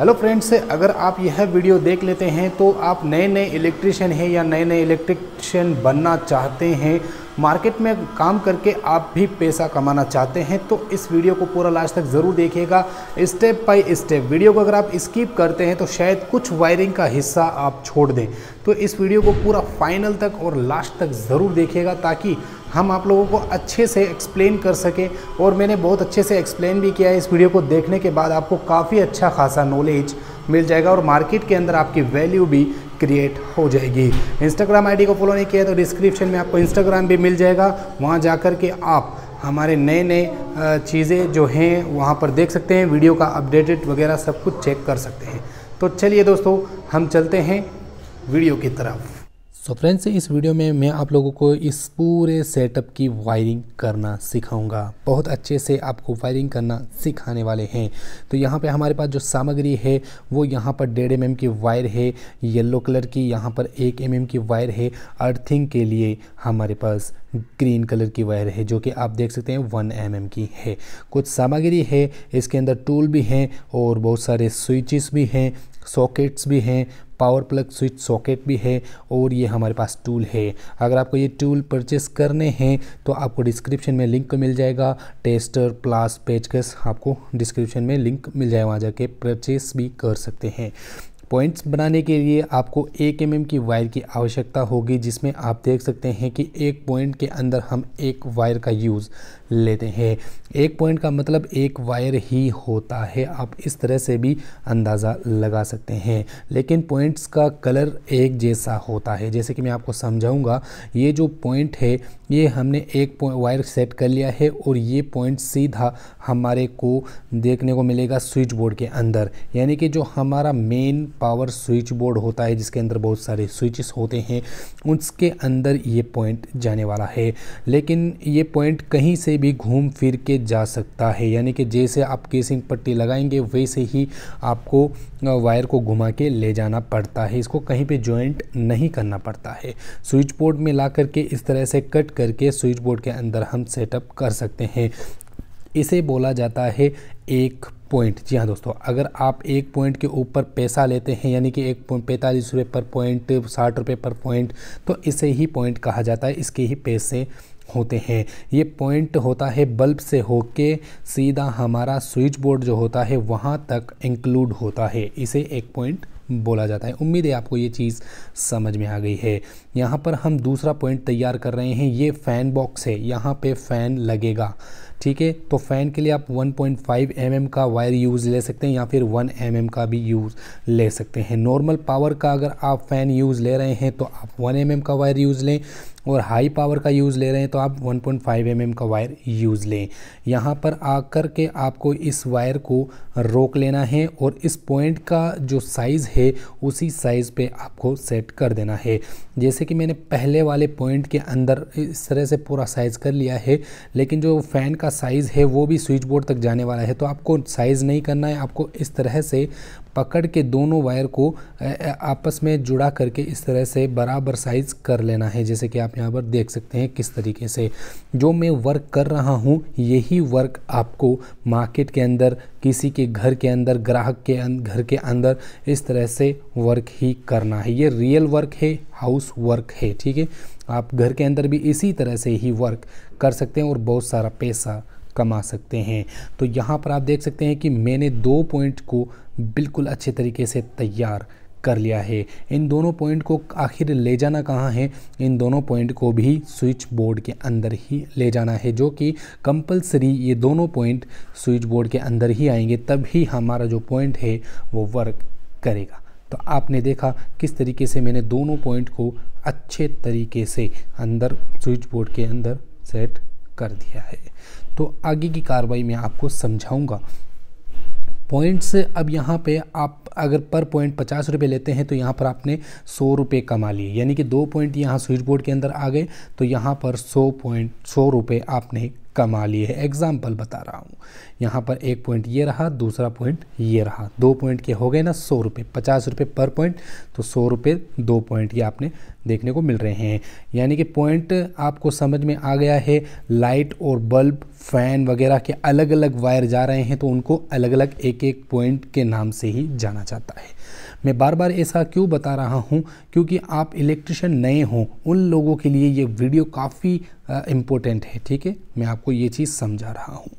hello friends अगर आप यह वीडियो देख लेते हैं तो आप नए नए इलेक्ट्रिशियन हैं या नए नए इलेक्ट्रिशियन बनना चाहते हैं मार्केट में काम करके आप भी पैसा कमाना चाहते हैं तो इस वीडियो को पूरा लास्ट तक ज़रूर देखिएगा स्टेप बाय स्टेप वीडियो को अगर आप स्किप करते हैं तो शायद कुछ वायरिंग का हिस्सा आप छोड़ दें तो इस वीडियो को पूरा फाइनल तक और लास्ट तक ज़रूर देखिएगा ताकि हम आप लोगों को अच्छे से एक्सप्लेन कर सके और मैंने बहुत अच्छे से एक्सप्लेन भी किया है इस वीडियो को देखने के बाद आपको काफ़ी अच्छा खासा नॉलेज मिल जाएगा और मार्केट के अंदर आपकी वैल्यू भी क्रिएट हो जाएगी इंस्टाग्राम आईडी को फॉलो नहीं किया तो डिस्क्रिप्शन में आपको इंस्टाग्राम भी मिल जाएगा वहाँ जा कर के आप हमारे नए नए चीज़ें जो हैं वहाँ पर देख सकते हैं वीडियो का अपडेटेड वगैरह सब कुछ चेक कर सकते हैं तो चलिए दोस्तों हम चलते हैं वीडियो की तरफ सो so फ्रेंड्स इस वीडियो में मैं आप लोगों को इस पूरे सेटअप की वायरिंग करना सिखाऊंगा बहुत अच्छे से आपको वायरिंग करना सिखाने वाले हैं तो यहाँ पे हमारे पास जो सामग्री है वो यहाँ पर डेढ़ एम mm की वायर है येलो कलर की यहाँ पर एक एम mm की वायर है अर्थिंग के लिए हमारे पास ग्रीन कलर की वायर है जो कि आप देख सकते हैं वन एम mm की है कुछ सामग्री है इसके अंदर टूल भी हैं और बहुत सारे स्विचेस भी हैं सॉकेट्स भी हैं पावर प्लग स्विच सॉकेट भी है और ये हमारे पास टूल है अगर आपको ये टूल परचेस करने हैं तो आपको डिस्क्रिप्शन में लिंक मिल जाएगा टेस्टर प्लास पेचकस आपको डिस्क्रिप्शन में लिंक मिल जाए वहाँ जाके परचेस भी कर सकते हैं पॉइंट्स बनाने के लिए आपको एक एम mm की वायर की आवश्यकता होगी जिसमें आप देख सकते हैं कि एक पॉइंट के अंदर हम एक वायर का यूज़ लेते हैं एक पॉइंट का मतलब एक वायर ही होता है आप इस तरह से भी अंदाज़ा लगा सकते हैं लेकिन पॉइंट्स का कलर एक जैसा होता है जैसे कि मैं आपको समझाऊंगा ये जो पॉइंट है ये हमने एक वायर सेट कर लिया है और ये पॉइंट सीधा हमारे को देखने को मिलेगा स्विच बोर्ड के अंदर यानी कि जो हमारा मेन पावर स्विच बोर्ड होता है जिसके अंदर बहुत सारे स्विचेस होते हैं उसके अंदर ये पॉइंट जाने वाला है लेकिन ये पॉइंट कहीं से भी घूम फिर के जा सकता है यानी कि जैसे आप केसिंग पट्टी लगाएंगे वैसे ही आपको वायर को घुमा के ले जाना पड़ता है इसको कहीं पे जॉइंट नहीं करना पड़ता है स्विच बोर्ड में ला करके इस तरह से कट करके स्विच बोर्ड के अंदर हम सेटअप कर सकते हैं इसे बोला जाता है एक पॉइंट जी हाँ दोस्तों अगर आप एक पॉइंट के ऊपर पैसा लेते हैं यानी कि एक पैंतालीस रुपये पर पॉइंट साठ रुपये पर पॉइंट तो इसे ही पॉइंट कहा जाता है इसके ही पैसे होते हैं ये पॉइंट होता है बल्ब से होके सीधा हमारा स्विच बोर्ड जो होता है वहाँ तक इंक्लूड होता है इसे एक पॉइंट बोला जाता है उम्मीद है आपको ये चीज़ समझ में आ गई है यहाँ पर हम दूसरा पॉइंट तैयार कर रहे हैं ये फ़ैन बॉक्स है यहाँ पे फ़ैन लगेगा ठीक है तो फ़ैन के लिए आप 1.5 पॉइंट mm का वायर यूज़ ले सकते हैं या फिर 1 mm का भी यूज़ ले सकते हैं नॉर्मल पावर का अगर आप फ़ैन यूज़ ले रहे हैं तो आप 1 mm का वायर यूज़ लें और हाई पावर का यूज़ ले रहे हैं तो आप 1.5 पॉइंट mm का वायर यूज़ लें यहाँ पर आकर के आपको इस वायर को रोक लेना है और इस पॉइंट का जो साइज़ है उसी साइज़ पे आपको सेट कर देना है जैसे कि मैंने पहले वाले पॉइंट के अंदर इस तरह से पूरा साइज़ कर लिया है लेकिन जो फ़ैन का साइज़ है वो भी स्विच बोर्ड तक जाने वाला है तो आपको साइज़ नहीं करना है आपको इस तरह से पकड़ के दोनों वायर को आपस में जुड़ा करके इस तरह से बराबर साइज़ कर लेना है जैसे कि आप यहाँ पर देख सकते हैं किस तरीके से जो मैं वर्क कर रहा हूँ यही वर्क आपको मार्केट के अंदर किसी के घर के अंदर ग्राहक के अं, घर के अंदर इस तरह से वर्क ही करना है ये रियल वर्क है हाउस वर्क है ठीक है आप घर के अंदर भी इसी तरह से ही वर्क कर सकते हैं और बहुत सारा पैसा कमा सकते हैं तो यहाँ पर आप देख सकते हैं कि मैंने दो पॉइंट को बिल्कुल अच्छे तरीके से तैयार कर लिया है इन दोनों पॉइंट को आखिर ले जाना कहाँ है इन दोनों पॉइंट को भी स्विच बोर्ड के अंदर ही ले जाना है जो कि कंपलसरी ये दोनों पॉइंट स्विच बोर्ड के अंदर ही आएंगे तभी हमारा जो पॉइंट है वो वर्क करेगा तो आपने देखा किस तरीके से मैंने दोनों पॉइंट को अच्छे तरीके से अंदर स्विच बोर्ड के अंदर सेट कर दिया है तो आगे की कार्रवाई मैं आपको समझाऊँगा पॉइंट्स अब यहाँ पे आप अगर पर पॉइंट पचास रुपये लेते हैं तो यहाँ पर आपने सौ रुपये कमा लिए यानी कि दो पॉइंट यहाँ स्विच बोर्ड के अंदर आ गए तो यहाँ पर सौ पॉइंट सौ रुपये आपने कमा लिए है एग्जाम्पल बता रहा हूँ यहाँ पर एक पॉइंट ये रहा दूसरा पॉइंट ये रहा दो पॉइंट के हो गए ना सौ रुपये पचास रुपये पर पॉइंट तो सौ रुपये दो पॉइंट ये आपने देखने को मिल रहे हैं यानी कि पॉइंट आपको समझ में आ गया है लाइट और बल्ब फैन वगैरह के अलग अलग वायर जा रहे हैं तो उनको अलग अलग एक एक पॉइंट के नाम से ही जाना जाता है मैं बार बार ऐसा क्यों बता रहा हूँ क्योंकि आप इलेक्ट्रिशियन नए हों उन लोगों के लिए ये वीडियो काफ़ी इम्पोर्टेंट है ठीक है मैं आपको ये चीज़ समझा रहा हूँ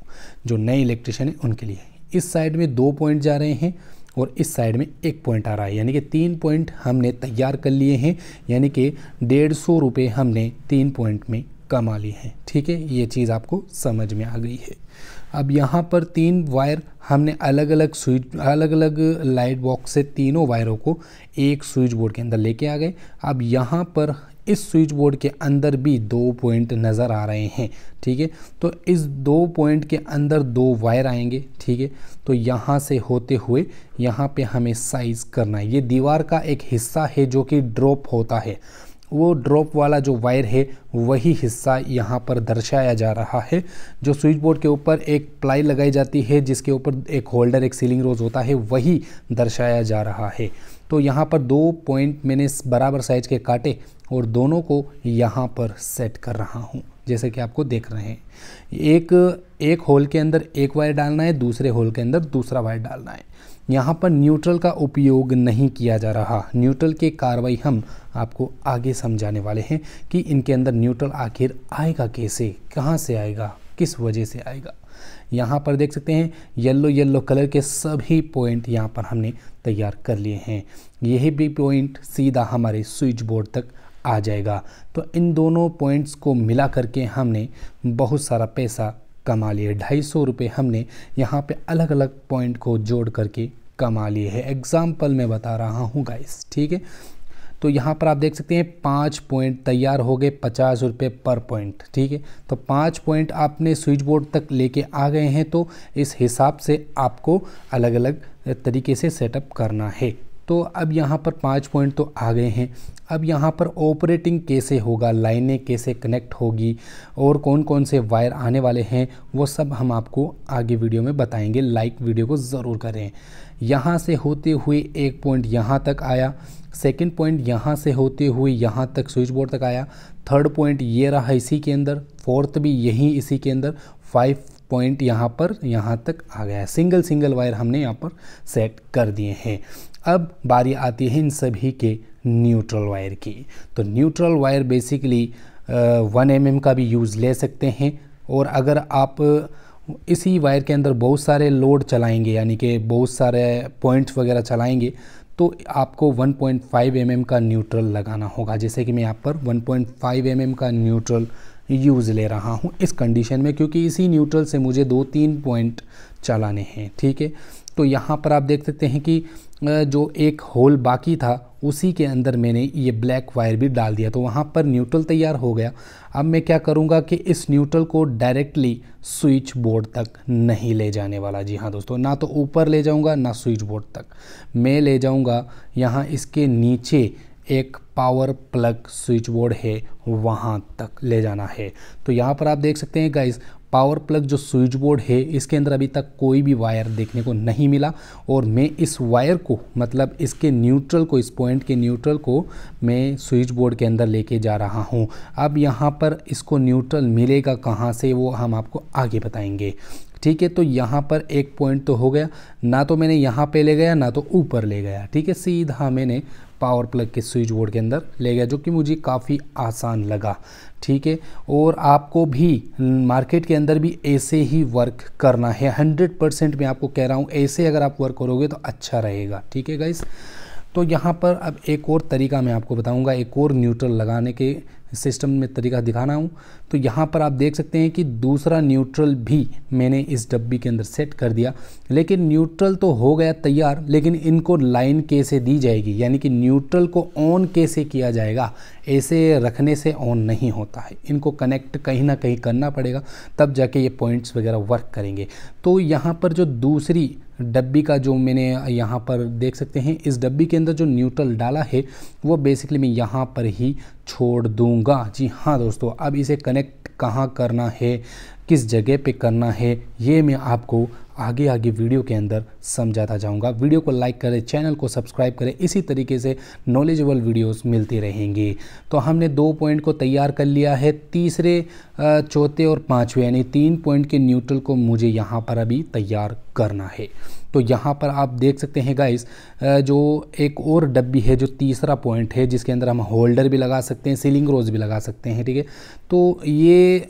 जो नए इलेक्ट्रिशियन हैं उनके लिए इस साइड में दो पॉइंट जा रहे हैं और इस साइड में एक पॉइंट आ रहा है यानी कि तीन पॉइंट हमने तैयार कर लिए हैं यानी कि डेढ़ सौ रुपये हमने तीन पॉइंट में कमा लिए हैं ठीक है ये चीज़ आपको समझ में आ गई है अब यहाँ पर तीन वायर हमने अलग अलग स्विच अलग अलग लाइट बॉक्स से तीनों वायरों को एक स्विच बोर्ड के अंदर लेके आ गए अब यहाँ पर इस स्विच बोर्ड के अंदर भी दो पॉइंट नज़र आ रहे हैं ठीक है तो इस दो पॉइंट के अंदर दो वायर आएंगे ठीक है तो यहाँ से होते हुए यहाँ पे हमें साइज़ करना है ये दीवार का एक हिस्सा है जो कि ड्रॉप होता है वो ड्रॉप वाला जो वायर है वही हिस्सा यहाँ पर दर्शाया जा रहा है जो स्विच बोर्ड के ऊपर एक प्लाई लगाई जाती है जिसके ऊपर एक होल्डर एक सीलिंग रोज होता है वही दर्शाया जा रहा है तो यहाँ पर दो पॉइंट मैंने बराबर साइज के काटे और दोनों को यहाँ पर सेट कर रहा हूँ जैसे कि आपको देख रहे हैं एक एक होल के अंदर एक वायर डालना है दूसरे होल के अंदर दूसरा वायर डालना है यहाँ पर न्यूट्रल का उपयोग नहीं किया जा रहा न्यूट्रल की कार्रवाई हम आपको आगे समझाने वाले हैं कि इनके अंदर न्यूट्रल आखिर आएगा कैसे कहाँ से आएगा किस वजह से आएगा यहाँ पर देख सकते हैं येलो येलो कलर के सभी पॉइंट यहाँ पर हमने तैयार कर लिए हैं यही भी पॉइंट सीधा हमारे स्विच बोर्ड तक आ जाएगा तो इन दोनों पॉइंट्स को मिला करके हमने बहुत सारा पैसा कमा लिया ढाई सौ रुपये हमने यहाँ पे अलग अलग पॉइंट को जोड़ करके कमा लिए है एग्ज़ाम्पल मैं बता रहा हूँ गाइस ठीक है तो यहाँ पर आप देख सकते हैं पाँच पॉइंट तैयार हो गए पचास रुपये पर पॉइंट ठीक है तो पाँच पॉइंट आपने स्विच बोर्ड तक लेके आ गए हैं तो इस हिसाब से आपको अलग अलग तरीके से सेटअप करना है तो अब यहाँ पर पाँच पॉइंट तो आ गए हैं अब यहाँ पर ऑपरेटिंग कैसे होगा लाइनें कैसे कनेक्ट होगी और कौन कौन से वायर आने वाले हैं वो सब हम आपको आगे वीडियो में बताएंगे लाइक वीडियो को ज़रूर करें यहाँ से होते हुए एक पॉइंट यहाँ तक आया सेकंड पॉइंट यहाँ से होते हुए यहाँ तक स्विच बोर्ड तक आया थर्ड पॉइंट ये रहा इसी के अंदर फोर्थ भी यही इसी के अंदर फाइव पॉइंट यहाँ पर यहाँ तक आ गया सिंगल सिंगल वायर हमने यहाँ पर सेट कर दिए हैं अब बारी आती है इन सभी के न्यूट्रल वायर की तो neutral wire basically one M M का भी यूज़ ले सकते हैं और अगर आप uh, इसी वायर के अंदर बहुत सारे लोड चलाएंगे यानी कि बहुत सारे पॉइंट्स वगैरह चलाएंगे तो आपको 1.5 पॉइंट mm का न्यूट्रल लगाना होगा जैसे कि मैं यहाँ पर 1.5 पॉइंट mm का न्यूट्रल यूज़ ले रहा हूँ इस कंडीशन में क्योंकि इसी न्यूट्रल से मुझे दो तीन पॉइंट चलाने हैं ठीक है तो यहाँ पर आप देख सकते हैं कि जो एक होल बाकी था उसी के अंदर मैंने ये ब्लैक वायर भी डाल दिया तो वहाँ पर न्यूट्रल तैयार हो गया अब मैं क्या करूँगा कि इस न्यूट्रल को डायरेक्टली स्विच बोर्ड तक नहीं ले जाने वाला जी हाँ दोस्तों ना तो ऊपर ले जाऊँगा ना स्विच बोर्ड तक मैं ले जाऊँगा यहाँ इसके नीचे एक पावर प्लग स्विच बोर्ड है वहाँ तक ले जाना है तो यहाँ पर आप देख सकते हैं गाइस पावर प्लग जो स्विच बोर्ड है इसके अंदर अभी तक कोई भी वायर देखने को नहीं मिला और मैं इस वायर को मतलब इसके न्यूट्रल को इस पॉइंट के न्यूट्रल को मैं स्विच बोर्ड के अंदर लेके जा रहा हूँ अब यहाँ पर इसको न्यूट्रल मिलेगा कहाँ से वो हम आपको आगे बताएंगे ठीक है तो यहाँ पर एक पॉइंट तो हो गया ना तो मैंने यहाँ पे ले गया ना तो ऊपर ले गया ठीक है सीधा मैंने पावर प्लग के स्विच बोर्ड के अंदर ले गया जो कि मुझे काफ़ी आसान लगा ठीक है और आपको भी मार्केट के अंदर भी ऐसे ही वर्क करना है हंड्रेड परसेंट मैं आपको कह रहा हूँ ऐसे अगर आप वर्क करोगे तो अच्छा रहेगा ठीक है गाइस तो यहाँ पर अब एक और तरीका मैं आपको बताऊँगा एक और न्यूट्रल लगाने के सिस्टम में तरीका दिखाना हूँ तो यहाँ पर आप देख सकते हैं कि दूसरा न्यूट्रल भी मैंने इस डब्बी के अंदर सेट कर दिया लेकिन न्यूट्रल तो हो गया तैयार लेकिन इनको लाइन कैसे दी जाएगी यानी कि न्यूट्रल को ऑन कैसे किया जाएगा ऐसे रखने से ऑन नहीं होता है इनको कनेक्ट कहीं ना कहीं करना पड़ेगा तब जाके ये पॉइंट्स वगैरह वर्क करेंगे तो यहाँ पर जो दूसरी डब्बी का जो मैंने यहाँ पर देख सकते हैं इस डब्बी के अंदर जो न्यूट्रल डाला है वो बेसिकली मैं यहाँ पर ही छोड़ दूँगा जी हाँ दोस्तों अब इसे कनेक्ट कहाँ करना है किस जगह पे करना है ये मैं आपको आगे आगे वीडियो के अंदर समझाता जाऊंगा वीडियो को लाइक करें चैनल को सब्सक्राइब करें इसी तरीके से नॉलेजेबल वीडियोस मिलती रहेंगी तो हमने दो पॉइंट को तैयार कर लिया है तीसरे चौथे और पाँचवें यानी तीन पॉइंट के न्यूट्रल को मुझे यहाँ पर अभी तैयार करना है तो यहाँ पर आप देख सकते हैं गाइस जो एक और डब्बी है जो तीसरा पॉइंट है जिसके अंदर हम होल्डर भी लगा सकते हैं सीलिंग रोज भी लगा सकते हैं ठीक है तो ये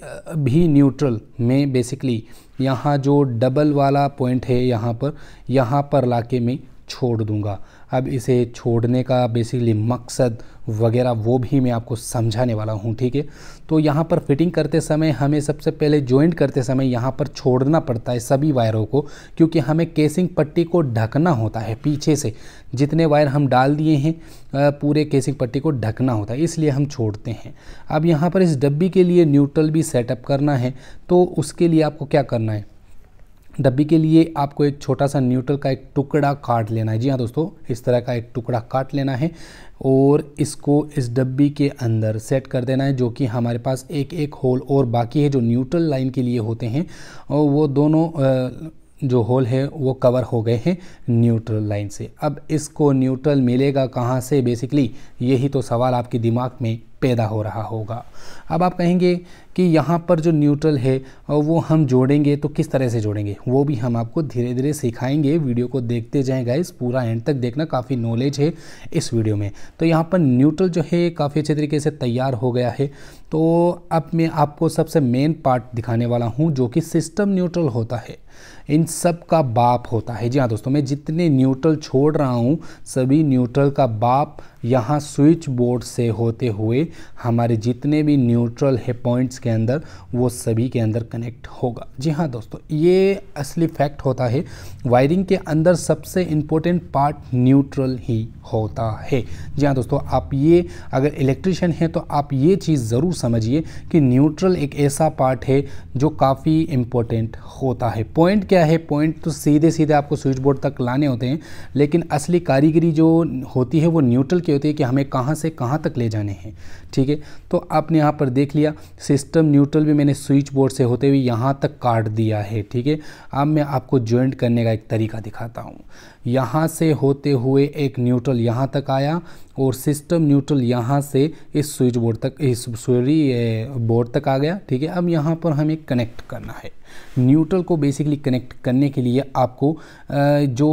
भी न्यूट्रल में बेसिकली यहाँ जो डबल वाला पॉइंट है यहाँ पर यहाँ पर लाके में छोड़ दूंगा अब इसे छोड़ने का बेसिकली मकसद वगैरह वो भी मैं आपको समझाने वाला हूँ ठीक है तो यहाँ पर फिटिंग करते समय हमें सबसे पहले जॉइंट करते समय यहाँ पर छोड़ना पड़ता है सभी वायरों को क्योंकि हमें केसिंग पट्टी को ढकना होता है पीछे से जितने वायर हम डाल दिए हैं पूरे केसिंग पट्टी को ढकना होता है इसलिए हम छोड़ते हैं अब यहाँ पर इस डब्बी के लिए न्यूट्रल भी सेटअप करना है तो उसके लिए आपको क्या करना है डब्बी के लिए आपको एक छोटा सा न्यूट्रल का एक टुकड़ा काट लेना है जी हाँ दोस्तों इस तरह का एक टुकड़ा काट लेना है और इसको इस डब्बी के अंदर सेट कर देना है जो कि हमारे पास एक एक होल और बाकी है जो न्यूट्रल लाइन के लिए होते हैं और वो दोनों जो होल है वो कवर हो गए हैं न्यूट्रल लाइन से अब इसको न्यूट्रल मिलेगा कहाँ से बेसिकली यही तो सवाल आपके दिमाग में पैदा हो रहा होगा अब आप कहेंगे कि यहाँ पर जो न्यूट्रल है वो हम जोड़ेंगे तो किस तरह से जोड़ेंगे वो भी हम आपको धीरे धीरे सिखाएंगे वीडियो को देखते जाएं गाइस पूरा एंड तक देखना काफ़ी नॉलेज है इस वीडियो में तो यहाँ पर न्यूट्रल जो है काफ़ी अच्छे तरीके से तैयार हो गया है तो अब मैं आपको सबसे मेन पार्ट दिखाने वाला हूँ जो कि सिस्टम न्यूट्रल होता है इन सब का बाप होता है जी हाँ दोस्तों मैं जितने न्यूट्रल छोड़ रहा हूँ सभी न्यूट्रल का बाप यहाँ स्विच बोर्ड से होते हुए हमारे जितने भी न्यूट्रल है पॉइंट्स के अंदर वो सभी के अंदर कनेक्ट होगा जी हाँ दोस्तों ये असली फैक्ट होता है वायरिंग के अंदर सबसे इम्पोर्टेंट पार्ट न्यूट्रल ही होता है जी हाँ दोस्तों आप ये अगर इलेक्ट्रिशियन हैं तो आप ये चीज़ ज़रूर समझिए कि न्यूट्रल एक ऐसा पार्ट है जो काफ़ी इम्पोर्टेंट होता है पॉइंट क्या है पॉइंट तो सीधे सीधे आपको स्विच बोर्ड तक लाने होते हैं लेकिन असली कारीगरी जो होती है वो न्यूट्रल के की होती है कि हमें कहाँ से कहाँ तक ले जाने हैं ठीक है तो आपने यहाँ पर देख लिया सिस्टम न्यूट्रल भी मैंने स्विच बोर्ड से होते हुए यहाँ तक काट दिया है ठीक है अब मैं आपको ज्वाइंट करने का एक तरीका दिखाता हूँ यहाँ से होते हुए एक न्यूट्रल यहाँ तक आया और सिस्टम न्यूट्रल यहाँ से इस स्विच बोर्ड तक इस सॉरी बोर्ड तक आ गया ठीक है अब यहाँ पर हमें कनेक्ट करना है न्यूट्रल को बेसिकली कनेक्ट करने के लिए आपको जो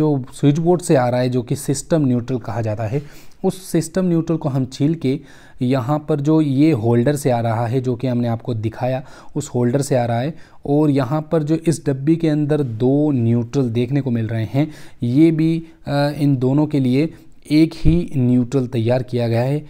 जो स्विच बोर्ड से आ रहा है जो कि सिस्टम न्यूट्रल कहा जाता है उस सिस्टम न्यूट्रल को हम छील के यहाँ पर जो ये होल्डर से आ रहा है जो कि हमने आपको दिखाया उस होल्डर से आ रहा है और यहाँ पर जो इस डब्बी के अंदर दो न्यूट्रल देखने को मिल रहे हैं ये भी इन दोनों के लिए एक ही न्यूट्रल तैयार किया गया है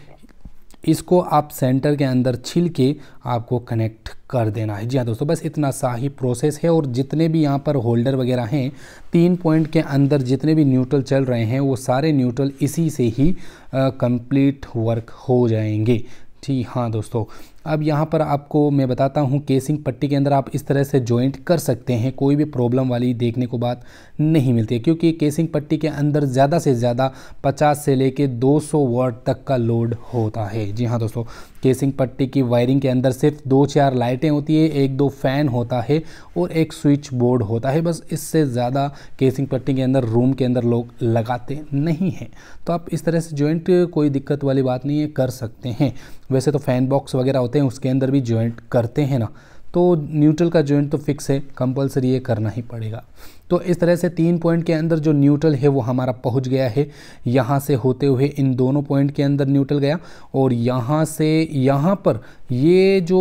इसको आप सेंटर के अंदर छिल के आपको कनेक्ट कर देना है जी हाँ दोस्तों बस इतना सा ही प्रोसेस है और जितने भी यहाँ पर होल्डर वगैरह हैं तीन पॉइंट के अंदर जितने भी न्यूट्रल चल रहे हैं वो सारे न्यूट्रल इसी से ही कंप्लीट वर्क हो जाएंगे जी हाँ दोस्तों अब यहाँ पर आपको मैं बताता हूँ केसिंग पट्टी के अंदर आप इस तरह से जॉइंट कर सकते हैं कोई भी प्रॉब्लम वाली देखने को बात नहीं मिलती है क्योंकि केसिंग पट्टी के अंदर ज़्यादा से ज़्यादा 50 से लेके 200 वाट तक का लोड होता है जी हाँ दोस्तों केसिंग पट्टी की वायरिंग के अंदर सिर्फ दो चार लाइटें होती है एक दो फैन होता है और एक स्विच बोर्ड होता है बस इससे ज़्यादा केसिंग पट्टी के अंदर रूम के अंदर लोग लगाते नहीं हैं तो आप इस तरह से जॉइंट कोई दिक्कत वाली बात नहीं है कर सकते हैं वैसे तो फ़ैन बॉक्स वगैरह होते हैं उसके अंदर भी जॉइंट करते हैं ना तो न्यूट्रल का जॉइंट तो फिक्स है कंपलसरी ये करना ही पड़ेगा तो इस तरह से तीन पॉइंट के अंदर जो न्यूट्रल है वो हमारा पहुंच गया है यहाँ से होते हुए इन दोनों पॉइंट के अंदर न्यूट्रल गया और यहाँ से यहाँ पर ये जो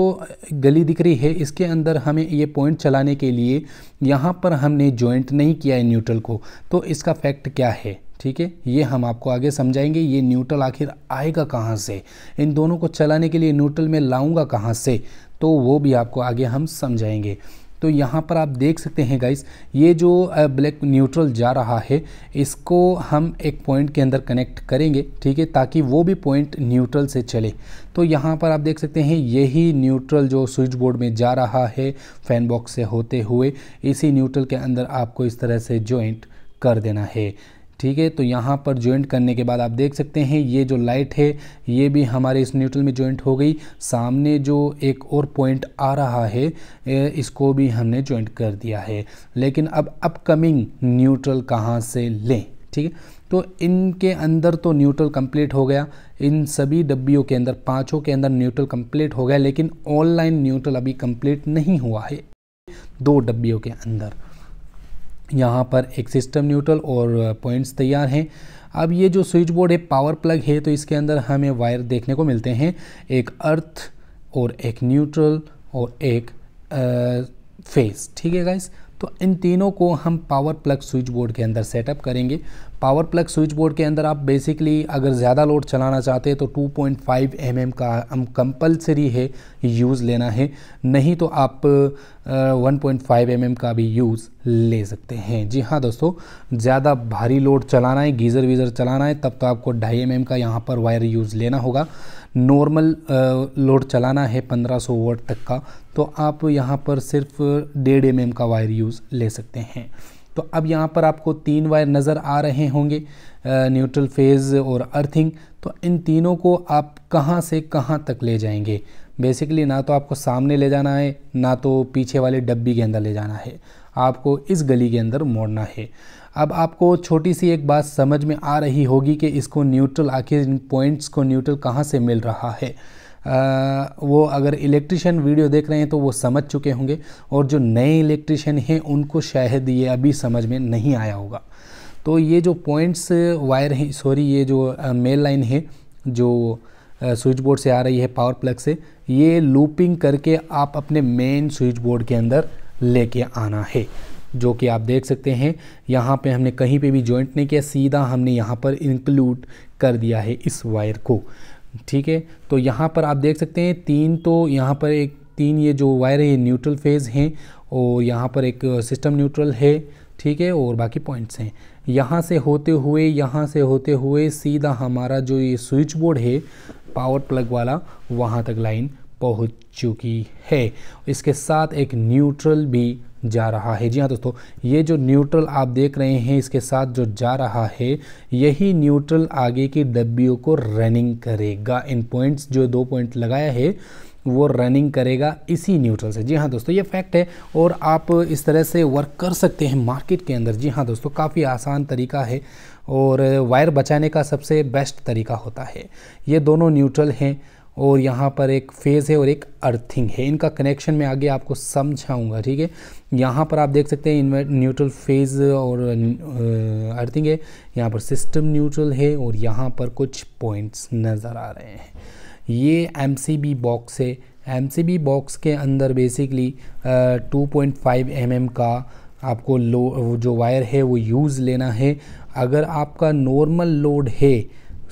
गली दिख रही है इसके अंदर हमें ये पॉइंट चलाने के लिए यहाँ पर हमने जॉइंट नहीं किया है न्यूट्रल को तो इसका फैक्ट क्या है ठीक है ये हम आपको आगे समझाएंगे ये न्यूट्रल आखिर आएगा कहाँ से इन दोनों को चलाने के लिए न्यूट्रल में लाऊंगा कहाँ से तो वो भी आपको आगे हम समझाएंगे तो यहाँ पर आप देख सकते हैं गाइस ये जो ब्लैक न्यूट्रल जा रहा है इसको हम एक पॉइंट के अंदर कनेक्ट करेंगे ठीक है ताकि वो भी पॉइंट न्यूट्रल से चले तो यहाँ पर आप देख सकते हैं यही न्यूट्रल जो स्विच बोर्ड में जा रहा है फैन बॉक्स से होते हुए इसी न्यूट्रल के अंदर आपको इस तरह से जॉइंट कर देना है ठीक है तो यहाँ पर ज्वाइंट करने के बाद आप देख सकते हैं ये जो लाइट है ये भी हमारे इस न्यूट्रल में ज्वाइंट हो गई सामने जो एक और पॉइंट आ रहा है इसको भी हमने ज्वाइंट कर दिया है लेकिन अब अपकमिंग न्यूट्रल कहाँ से लें ठीक है तो इनके अंदर तो न्यूट्रल कंप्लीट हो गया इन सभी डब्बियों के अंदर पाँचों के अंदर न्यूट्रल कंप्लीट हो गया लेकिन ऑनलाइन न्यूट्रल अभी कंप्लीट नहीं हुआ है दो डब्बियों के अंदर यहाँ पर एक सिस्टम न्यूट्रल और पॉइंट्स uh, तैयार हैं अब ये जो स्विच बोर्ड है पावर प्लग है तो इसके अंदर हमें वायर देखने को मिलते हैं एक अर्थ और एक न्यूट्रल और एक फेस uh, ठीक है गाइस तो इन तीनों को हम पावर प्लग स्विच बोर्ड के अंदर सेटअप करेंगे पावर प्लग स्विच बोर्ड के अंदर आप बेसिकली अगर ज़्यादा लोड चलाना चाहते हैं तो 2.5 पॉइंट mm का हम कंपलसरी है यूज़ लेना है नहीं तो आप वन पॉइंट mm का भी यूज़ ले सकते हैं जी हाँ दोस्तों ज़्यादा भारी लोड चलाना है गीज़र वीज़र चलाना है तब तो आपको ढाई एम mm का यहाँ पर वायर यूज़ लेना होगा नॉर्मल लोड चलाना है 1500 वोट तक का तो आप यहाँ पर सिर्फ डेढ़ एम mm का वायर यूज़ ले सकते हैं तो अब यहाँ पर आपको तीन वायर नज़र आ रहे होंगे न्यूट्रल फेज़ और अर्थिंग तो इन तीनों को आप कहाँ से कहाँ तक ले जाएंगे बेसिकली ना तो आपको सामने ले जाना है ना तो पीछे वाले डब्बी के अंदर ले जाना है आपको इस गली के अंदर मोड़ना है अब आपको छोटी सी एक बात समझ में आ रही होगी कि इसको न्यूट्रल आखिर इन पॉइंट्स को न्यूट्रल कहाँ से मिल रहा है वो अगर इलेक्ट्रिशियन वीडियो देख रहे हैं तो वो समझ चुके होंगे और जो नए इलेक्ट्रिशियन हैं उनको शायद ये अभी समझ में नहीं आया होगा तो ये जो पॉइंट्स वायर हैं सॉरी ये जो मेल लाइन है जो स्विच बोर्ड से आ रही है पावर प्लग से ये लूपिंग करके आप अपने मेन स्विच बोर्ड के अंदर लेके आना है जो कि आप देख सकते हैं यहाँ पे हमने कहीं पे भी जॉइंट नहीं किया सीधा हमने यहाँ पर इंक्लूड कर दिया है इस वायर को ठीक है तो यहाँ पर आप देख सकते हैं तीन तो यहाँ पर एक तीन ये जो वायर है ये न्यूट्रल फेज़ हैं और यहाँ पर एक सिस्टम न्यूट्रल है ठीक है और बाकी पॉइंट्स हैं यहाँ से होते हुए यहाँ से होते हुए सीधा हमारा जो ये स्विच बोर्ड है पावर प्लग वाला वहाँ तक लाइन पहुंच चुकी है इसके साथ एक न्यूट्रल भी जा रहा है जी हाँ दोस्तों ये जो न्यूट्रल आप देख रहे हैं इसके साथ जो जा रहा है यही न्यूट्रल आगे की डब्बियों को रनिंग करेगा इन पॉइंट्स जो दो पॉइंट लगाया है वो रनिंग करेगा इसी न्यूट्रल से जी हाँ दोस्तों ये फैक्ट है और आप इस तरह से वर्क कर सकते हैं मार्केट के अंदर जी हाँ दोस्तों काफ़ी आसान तरीका है और वायर बचाने का सबसे बेस्ट तरीका होता है ये दोनों न्यूट्रल हैं और यहाँ पर एक फेज़ है और एक अर्थिंग है इनका कनेक्शन मैं आगे आपको समझाऊंगा ठीक है यहाँ पर आप देख सकते हैं न्यूट्रल फेज़ और अर्थिंग है यहाँ पर सिस्टम न्यूट्रल है और यहाँ पर कुछ पॉइंट्स नज़र आ रहे हैं ये एम बॉक्स है एम बॉक्स के अंदर बेसिकली टू पॉइंट mm का आपको लो जो वायर है वो यूज़ लेना है अगर आपका नॉर्मल लोड है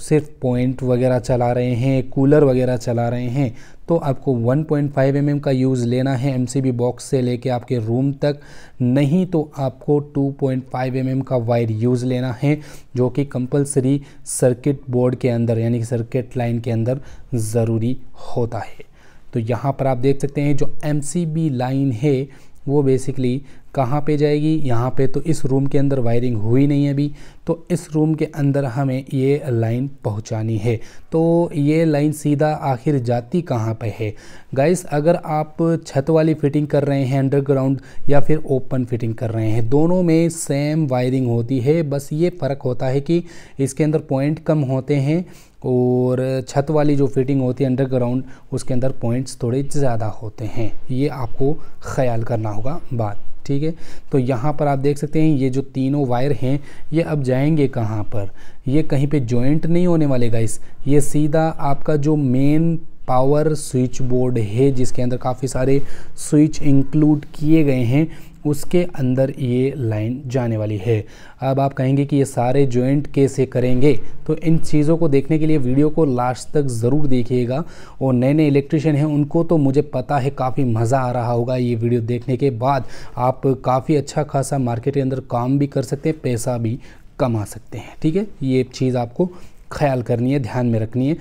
सिर्फ पॉइंट वगैरह चला रहे हैं कूलर वगैरह चला रहे हैं तो आपको 1.5 पॉइंट mm का यूज़ लेना है एमसीबी बॉक्स से लेके आपके रूम तक नहीं तो आपको 2.5 पॉइंट mm का वायर यूज़ लेना है जो कि कंपलसरी सर्किट बोर्ड के अंदर यानी कि सर्किट लाइन के अंदर ज़रूरी होता है तो यहाँ पर आप देख सकते हैं जो एम लाइन है वो बेसिकली कहाँ पे जाएगी यहाँ पे तो इस रूम के अंदर वायरिंग हुई नहीं है अभी तो इस रूम के अंदर हमें ये लाइन पहुँचानी है तो ये लाइन सीधा आखिर जाती कहाँ पे है गाइस अगर आप छत वाली फिटिंग कर रहे हैं अंडरग्राउंड या फिर ओपन फिटिंग कर रहे हैं दोनों में सेम वायरिंग होती है बस ये फ़र्क होता है कि इसके अंदर पॉइंट कम होते हैं और छत वाली जो फिटिंग होती है अंडरग्राउंड उसके अंदर पॉइंट्स थोड़े ज़्यादा होते हैं ये आपको ख्याल करना होगा बात ठीक है तो यहाँ पर आप देख सकते हैं ये जो तीनों वायर हैं ये अब जाएंगे कहाँ पर ये कहीं पे जॉइंट नहीं होने वाले गाइस ये सीधा आपका जो मेन पावर स्विच बोर्ड है जिसके अंदर काफ़ी सारे स्विच इंक्लूड किए गए हैं उसके अंदर ये लाइन जाने वाली है अब आप कहेंगे कि ये सारे जॉइंट कैसे करेंगे तो इन चीज़ों को देखने के लिए वीडियो को लास्ट तक ज़रूर देखिएगा और नए नए इलेक्ट्रिशियन हैं उनको तो मुझे पता है काफ़ी मज़ा आ रहा होगा ये वीडियो देखने के बाद आप काफ़ी अच्छा खासा मार्केट के अंदर काम भी कर सकते हैं पैसा भी कमा सकते हैं ठीक है ये चीज़ आपको ख्याल करनी है ध्यान में रखनी है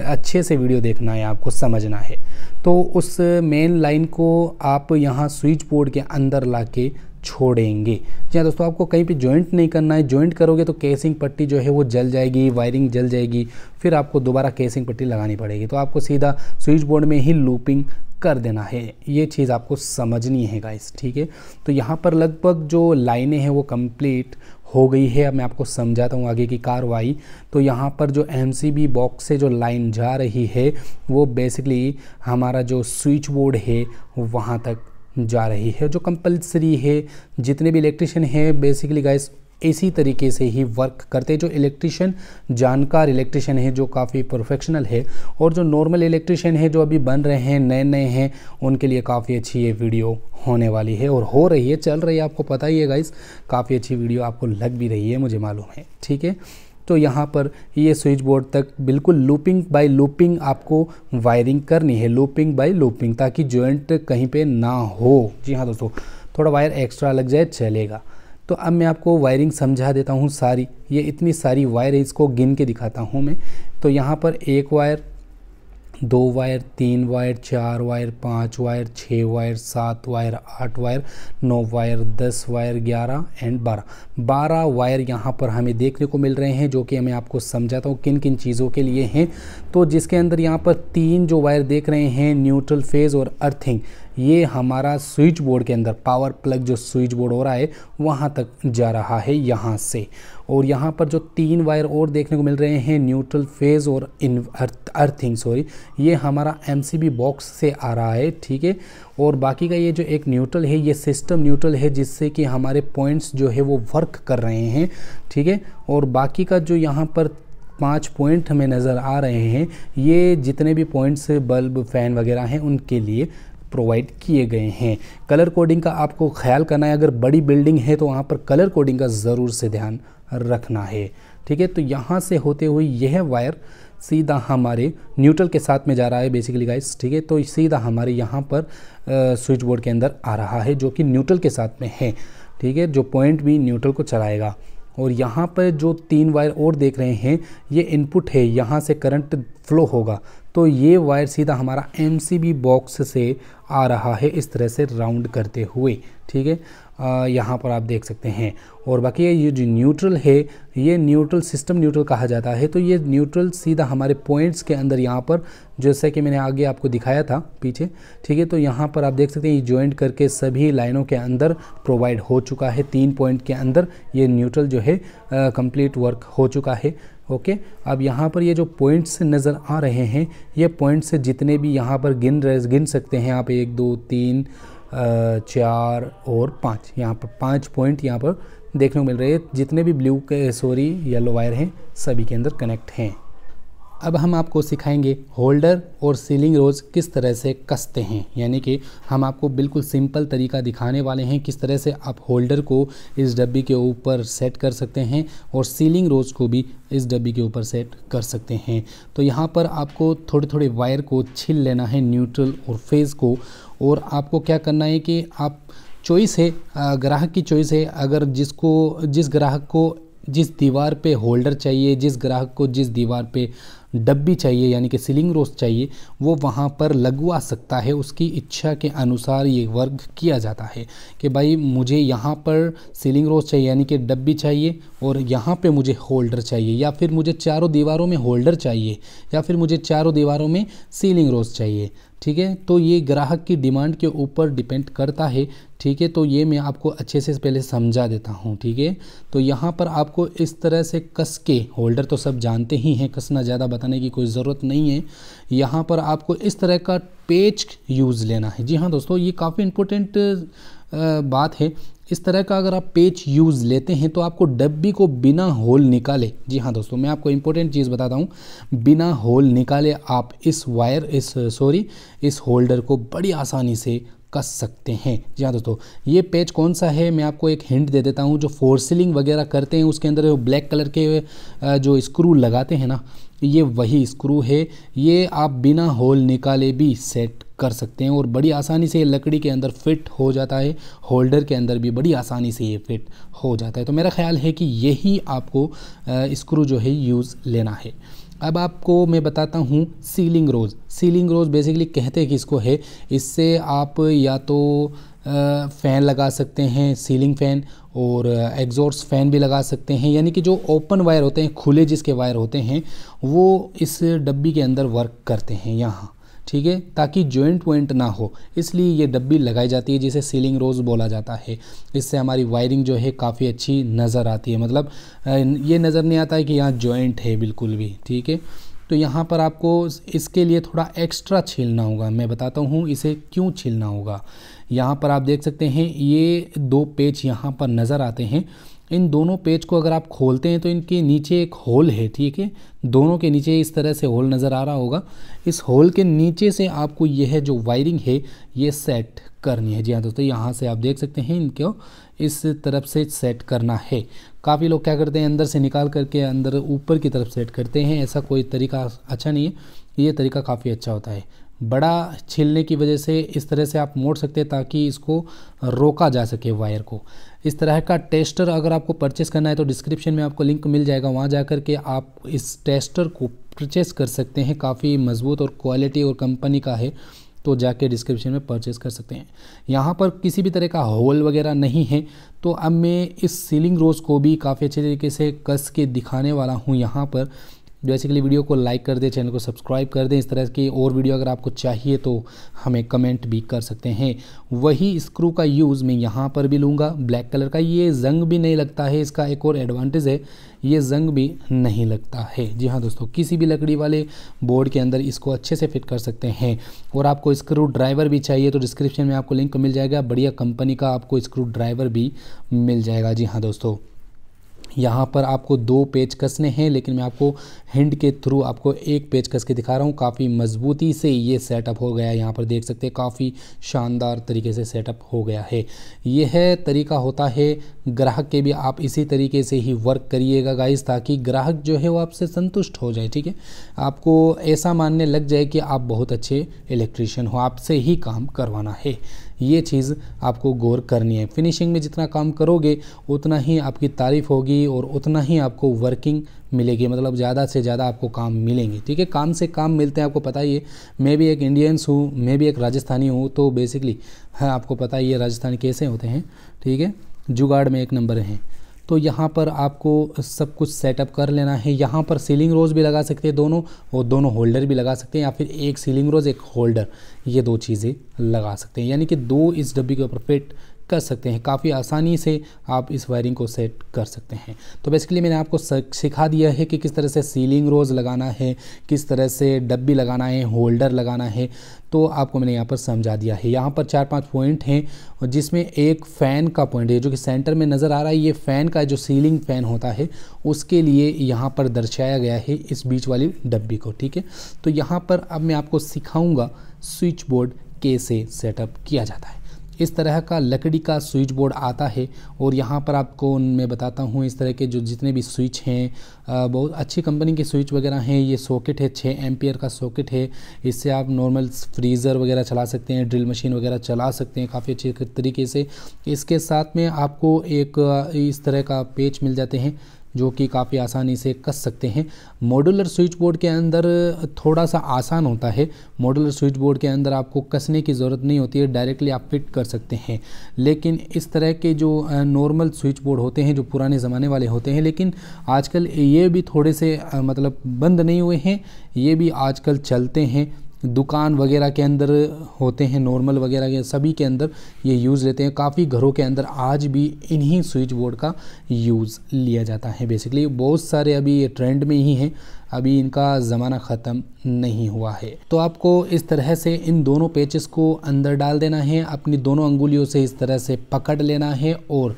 अच्छे से वीडियो देखना है आपको समझना है तो उस मेन लाइन को आप यहाँ स्विच बोर्ड के अंदर ला के छोड़ेंगे जी हाँ दोस्तों आपको कहीं पे जॉइंट नहीं करना है जॉइंट करोगे तो केसिंग पट्टी जो है वो जल जाएगी वायरिंग जल जाएगी फिर आपको दोबारा केसिंग पट्टी लगानी पड़ेगी तो आपको सीधा स्विच बोर्ड में ही लूपिंग कर देना है ये चीज़ आपको समझनी है गाइस ठीक है तो यहाँ पर लगभग जो लाइनें हैं वो कंप्लीट हो गई है अब मैं आपको समझाता हूँ आगे की कार्रवाई तो यहाँ पर जो एम बॉक्स से जो लाइन जा रही है वो बेसिकली हमारा जो स्विच बोर्ड है वहाँ तक जा रही है जो कंपलसरी है जितने भी इलेक्ट्रिशियन हैं बेसिकली गाइस इसी तरीके से ही वर्क करते जो इलेक्ट्रिशियन जानकार इलेक्ट्रिशियन है जो काफ़ी प्रोफेशनल है और जो नॉर्मल इलेक्ट्रिशियन है जो अभी बन रहे हैं नए नए हैं उनके लिए काफ़ी अच्छी ये वीडियो होने वाली है और हो रही है चल रही है आपको पता ही है गाइस काफ़ी अच्छी वीडियो आपको लग भी रही है मुझे मालूम है ठीक है तो यहाँ पर ये स्विच बोर्ड तक बिल्कुल लूपिंग बाय लूपिंग आपको वायरिंग करनी है लूपिंग बाय लूपिंग ताकि जॉइंट कहीं पे ना हो जी हाँ दोस्तों थोड़ा वायर एक्स्ट्रा लग जाए चलेगा तो अब मैं आपको वायरिंग समझा देता हूँ सारी ये इतनी सारी वायर है इसको गिन के दिखाता हूँ मैं तो यहाँ पर एक वायर दो वायर तीन वायर चार वायर पाँच वायर छः वायर सात वायर आठ वायर नौ वायर दस वायर ग्यारह एंड बारह बारह वायर यहाँ पर हमें देखने को मिल रहे हैं जो कि मैं आपको समझाता हूँ किन किन चीज़ों के लिए हैं तो जिसके अंदर यहाँ पर तीन जो वायर देख रहे हैं न्यूट्रल फेज़ और अर्थिंग ये हमारा स्विच बोर्ड के अंदर पावर प्लग जो स्विच बोर्ड हो रहा है वहाँ तक जा रहा है यहाँ से और यहाँ पर जो तीन वायर और देखने को मिल रहे हैं न्यूट्रल फेज और इन अर्थिंग सॉरी ये हमारा एम बॉक्स से आ रहा है ठीक है और बाकी का ये जो एक न्यूट्रल है ये सिस्टम न्यूट्रल है जिससे कि हमारे पॉइंट्स जो है वो वर्क कर रहे हैं ठीक है और बाकी का जो यहाँ पर पाँच पॉइंट हमें नज़र आ रहे हैं ये जितने भी पॉइंट्स बल्ब फ़ैन वगैरह हैं उनके लिए प्रोवाइड किए गए हैं कलर कोडिंग का आपको ख्याल करना है अगर बड़ी बिल्डिंग है तो वहाँ पर कलर कोडिंग का ज़रूर से ध्यान रखना है ठीक है तो यहाँ से होते हुए यह वायर सीधा हमारे न्यूट्रल के साथ में जा रहा है बेसिकली गाइस ठीक है तो सीधा हमारे यहाँ पर स्विच बोर्ड के अंदर आ रहा है जो कि न्यूट्रल के साथ में है ठीक है जो पॉइंट भी न्यूट्रल को चलाएगा और यहाँ पर जो तीन वायर और देख रहे हैं ये इनपुट है यहाँ से करंट फ्लो होगा तो ये वायर सीधा हमारा एम बॉक्स से आ रहा है इस तरह से राउंड करते हुए ठीक है यहाँ पर आप देख सकते हैं और बाकी ये जो न्यूट्रल है ये न्यूट्रल सिस्टम न्यूट्रल कहा जाता है तो ये न्यूट्रल सीधा हमारे पॉइंट्स के अंदर यहाँ पर जैसे कि मैंने आगे आपको दिखाया था पीछे ठीक है तो यहाँ पर आप देख सकते हैं ये ज्वाइंट करके सभी लाइनों के अंदर प्रोवाइड हो चुका है तीन पॉइंट के अंदर ये न्यूट्रल जो है कम्प्लीट वर्क हो चुका है ओके okay, अब यहाँ पर ये जो पॉइंट्स नज़र आ रहे हैं ये पॉइंट्स जितने भी यहाँ पर गिन रहे गिन सकते हैं आप एक दो तीन चार और पाँच यहाँ पर पाँच पॉइंट यहाँ पर देखने को मिल रहे हैं जितने भी ब्लू के सॉरी येलो वायर हैं सभी के अंदर कनेक्ट हैं अब हम आपको सिखाएंगे होल्डर और सीलिंग रोज किस तरह से कसते हैं यानी कि हम आपको बिल्कुल सिंपल तरीका दिखाने वाले हैं किस तरह से आप होल्डर को इस डब्बी के ऊपर सेट कर सकते हैं और सीलिंग रोज को भी इस डब्बी के ऊपर सेट कर सकते हैं तो यहाँ पर आपको थोड़े थोड़े वायर को छिल लेना है न्यूट्रल और फेज़ को और आपको क्या करना है कि आप चॉइस है ग्राहक की चॉइस है अगर जिसको जिस ग्राहक को जिस दीवार पे होल्डर चाहिए जिस ग्राहक को जिस दीवार पे डब्बी चाहिए यानी कि सीलिंग रोज चाहिए वो वहाँ पर लगवा सकता है उसकी इच्छा के अनुसार ये वर्क किया जाता है कि भाई मुझे यहाँ पर सीलिंग रोज चाहिए यानी कि डब्बी चाहिए और यहाँ पे मुझे होल्डर चाहिए या फिर मुझे चारों दीवारों में होल्डर चाहिए या फिर मुझे चारों दीवारों में सीलिंग रोज चाहिए ठीक है तो ये ग्राहक की डिमांड के ऊपर डिपेंड करता है ठीक है तो ये मैं आपको अच्छे से पहले समझा देता हूँ ठीक है तो यहाँ पर आपको इस तरह से कस के होल्डर तो सब जानते ही हैं कसना ज़्यादा बताने की कोई ज़रूरत नहीं है यहाँ पर आपको इस तरह का पेच यूज़ लेना है जी हाँ दोस्तों ये काफ़ी इम्पोर्टेंट बात है इस तरह का अगर आप पेच यूज़ लेते हैं तो आपको डब्बी को बिना होल निकाले जी हाँ दोस्तों मैं आपको इम्पोर्टेंट चीज़ बताता हूँ बिना होल निकाले आप इस वायर इस सॉरी इस होल्डर को बड़ी आसानी से कस सकते हैं जी हाँ दोस्तों ये पेज कौन सा है मैं आपको एक हिंट दे देता हूँ जो फोर सीलिंग वगैरह करते हैं उसके अंदर जो ब्लैक कलर के जो स्क्रू लगाते हैं ना ये वही स्क्रू है ये आप बिना होल निकाले भी सेट कर सकते हैं और बड़ी आसानी से ये लकड़ी के अंदर फिट हो जाता है होल्डर के अंदर भी बड़ी आसानी से ये फिट हो जाता है तो मेरा ख्याल है कि यही आपको स्क्रू जो है यूज़ लेना है अब आपको मैं बताता हूँ ceiling rose ceiling rose basically कहते हैं कि इसको है इससे आप या तो फ़ैन लगा सकते हैं सीलिंग फ़ैन और एग्जॉस्ट फ़ैन भी लगा सकते हैं यानी कि जो ओपन वायर होते हैं खुले जिसके वायर होते हैं वो इस डब्बी के अंदर वर्क करते हैं यहाँ ठीक है ताकि जॉइंट वॉइंट ना हो इसलिए ये डब्बी लगाई जाती है जिसे सीलिंग रोज़ बोला जाता है इससे हमारी वायरिंग जो है काफ़ी अच्छी नज़र आती है मतलब ये नज़र नहीं आता है कि यहाँ जॉइंट है बिल्कुल भी ठीक है तो यहाँ पर आपको इसके लिए थोड़ा एक्स्ट्रा छीलना होगा मैं बताता हूँ इसे क्यों छीलना होगा यहाँ पर आप देख सकते हैं ये दो पेच यहाँ पर नज़र आते हैं इन दोनों पेज को अगर आप खोलते हैं तो इनके नीचे एक होल है ठीक है दोनों के नीचे इस तरह से होल नज़र आ रहा होगा इस होल के नीचे से आपको यह जो वायरिंग है ये सेट करनी है जी हाँ दोस्तों यहाँ से आप देख सकते हैं इनको इस तरफ से सेट करना है काफ़ी लोग क्या करते हैं अंदर से निकाल करके अंदर ऊपर की तरफ सेट करते हैं ऐसा कोई तरीका अच्छा नहीं है ये तरीका काफ़ी अच्छा होता है बड़ा छीलने की वजह से इस तरह से आप मोड़ सकते हैं ताकि इसको रोका जा सके वायर को इस तरह का टेस्टर अगर आपको परचेस करना है तो डिस्क्रिप्शन में आपको लिंक मिल जाएगा वहाँ जा कर के आप इस टेस्टर को परचेस कर सकते हैं काफ़ी मज़बूत और क्वालिटी और कंपनी का है तो जाके डिस्क्रिप्शन में परचेस कर सकते हैं यहाँ पर किसी भी तरह का होल वगैरह नहीं है तो अब मैं इस सीलिंग रोज़ को भी काफ़ी अच्छे तरीके से कस के दिखाने वाला हूँ यहाँ पर बेसिकली वीडियो तो को लाइक कर दें चैनल को सब्सक्राइब कर दें इस तरह की और वीडियो अगर आपको चाहिए तो हमें कमेंट भी कर सकते हैं वही स्क्रू का यूज़ मैं यहाँ पर भी लूँगा ब्लैक कलर का ये जंग भी नहीं लगता है इसका एक और एडवांटेज है ये जंग भी नहीं लगता है जी हाँ दोस्तों किसी भी लकड़ी वाले बोर्ड के अंदर इसको अच्छे से फिट कर सकते हैं और आपको स्क्रू ड्राइवर भी चाहिए तो डिस्क्रिप्शन में आपको लिंक मिल जाएगा बढ़िया कंपनी का आपको स्क्रू ड्राइवर भी मिल जाएगा जी हाँ दोस्तों यहाँ पर आपको दो पेज कसने हैं लेकिन मैं आपको हिंड के थ्रू आपको एक पेज कस के दिखा रहा हूँ काफ़ी मजबूती से ये सेटअप हो गया है यहाँ पर देख सकते हैं काफ़ी शानदार तरीके से सेटअप हो गया है यह तरीका होता है ग्राहक के भी आप इसी तरीके से ही वर्क करिएगा गाइस ताकि ग्राहक जो है वो आपसे संतुष्ट हो जाए ठीक है आपको ऐसा मानने लग जाए कि आप बहुत अच्छे इलेक्ट्रिशियन हो आपसे ही काम करवाना है ये चीज़ आपको गौर करनी है फिनिशिंग में जितना काम करोगे उतना ही आपकी तारीफ होगी और उतना ही आपको वर्किंग मिलेगी मतलब ज़्यादा से ज़्यादा आपको काम मिलेंगे ठीक है काम से काम मिलते हैं आपको पता ही है मैं भी एक इंडियंस हूँ मैं भी एक राजस्थानी हूँ तो बेसिकली हाँ आपको पता ही है राजस्थानी कैसे होते हैं ठीक है जुगाड़ में एक नंबर हैं तो यहाँ पर आपको सब कुछ सेटअप कर लेना है यहाँ पर सीलिंग रोज़ भी लगा सकते हैं दोनों और दोनों होल्डर भी लगा सकते हैं या फिर एक सीलिंग रोज़ एक होल्डर ये दो चीज़ें लगा सकते हैं यानी कि दो इस डब्बी के ऊपर फिट कर सकते हैं काफ़ी आसानी से आप इस वायरिंग को सेट कर सकते हैं तो बेसिकली मैंने आपको सिखा दिया है कि किस तरह से सीलिंग रोज़ लगाना है किस तरह से डब्बी लगाना है होल्डर लगाना है तो आपको मैंने यहाँ पर समझा दिया है यहाँ पर चार पांच पॉइंट हैं जिसमें एक फ़ैन का पॉइंट है जो कि सेंटर में नज़र आ रहा है ये फ़ैन का जो सीलिंग फ़ैन होता है उसके लिए यहाँ पर दर्शाया गया है इस बीच वाली डब्बी को ठीक है तो यहाँ पर अब मैं आपको सिखाऊँगा स्विच बोर्ड कैसे सेटअप किया जाता है इस तरह का लकड़ी का स्विच बोर्ड आता है और यहाँ पर आपको मैं बताता हूँ इस तरह के जो जितने भी स्विच हैं बहुत अच्छी कंपनी के स्विच वगैरह हैं ये सॉकेट है छः एम्पियर का सॉकेट है इससे आप नॉर्मल फ्रीज़र वगैरह चला सकते हैं ड्रिल मशीन वगैरह चला सकते हैं काफ़ी अच्छे तरीके से इसके साथ में आपको एक इस तरह का पेच मिल जाते हैं जो कि काफ़ी आसानी से कस सकते हैं मॉडुलर स्विच बोर्ड के अंदर थोड़ा सा आसान होता है मॉडुलर स्विच बोर्ड के अंदर आपको कसने की ज़रूरत नहीं होती है डायरेक्टली आप फिट कर सकते हैं लेकिन इस तरह के जो नॉर्मल स्विच बोर्ड होते हैं जो पुराने ज़माने वाले होते हैं लेकिन आजकल ये भी थोड़े से मतलब बंद नहीं हुए हैं ये भी आजकल चलते हैं दुकान वगैरह के अंदर होते हैं नॉर्मल वगैरह के सभी के अंदर ये यूज़ लेते हैं काफ़ी घरों के अंदर आज भी इन्हीं स्विच बोर्ड का यूज़ लिया जाता है बेसिकली बहुत सारे अभी ये ट्रेंड में ही हैं अभी इनका ज़माना ख़त्म नहीं हुआ है तो आपको इस तरह से इन दोनों पेचेस को अंदर डाल देना है अपनी दोनों अंगुलियों से इस तरह से पकड़ लेना है और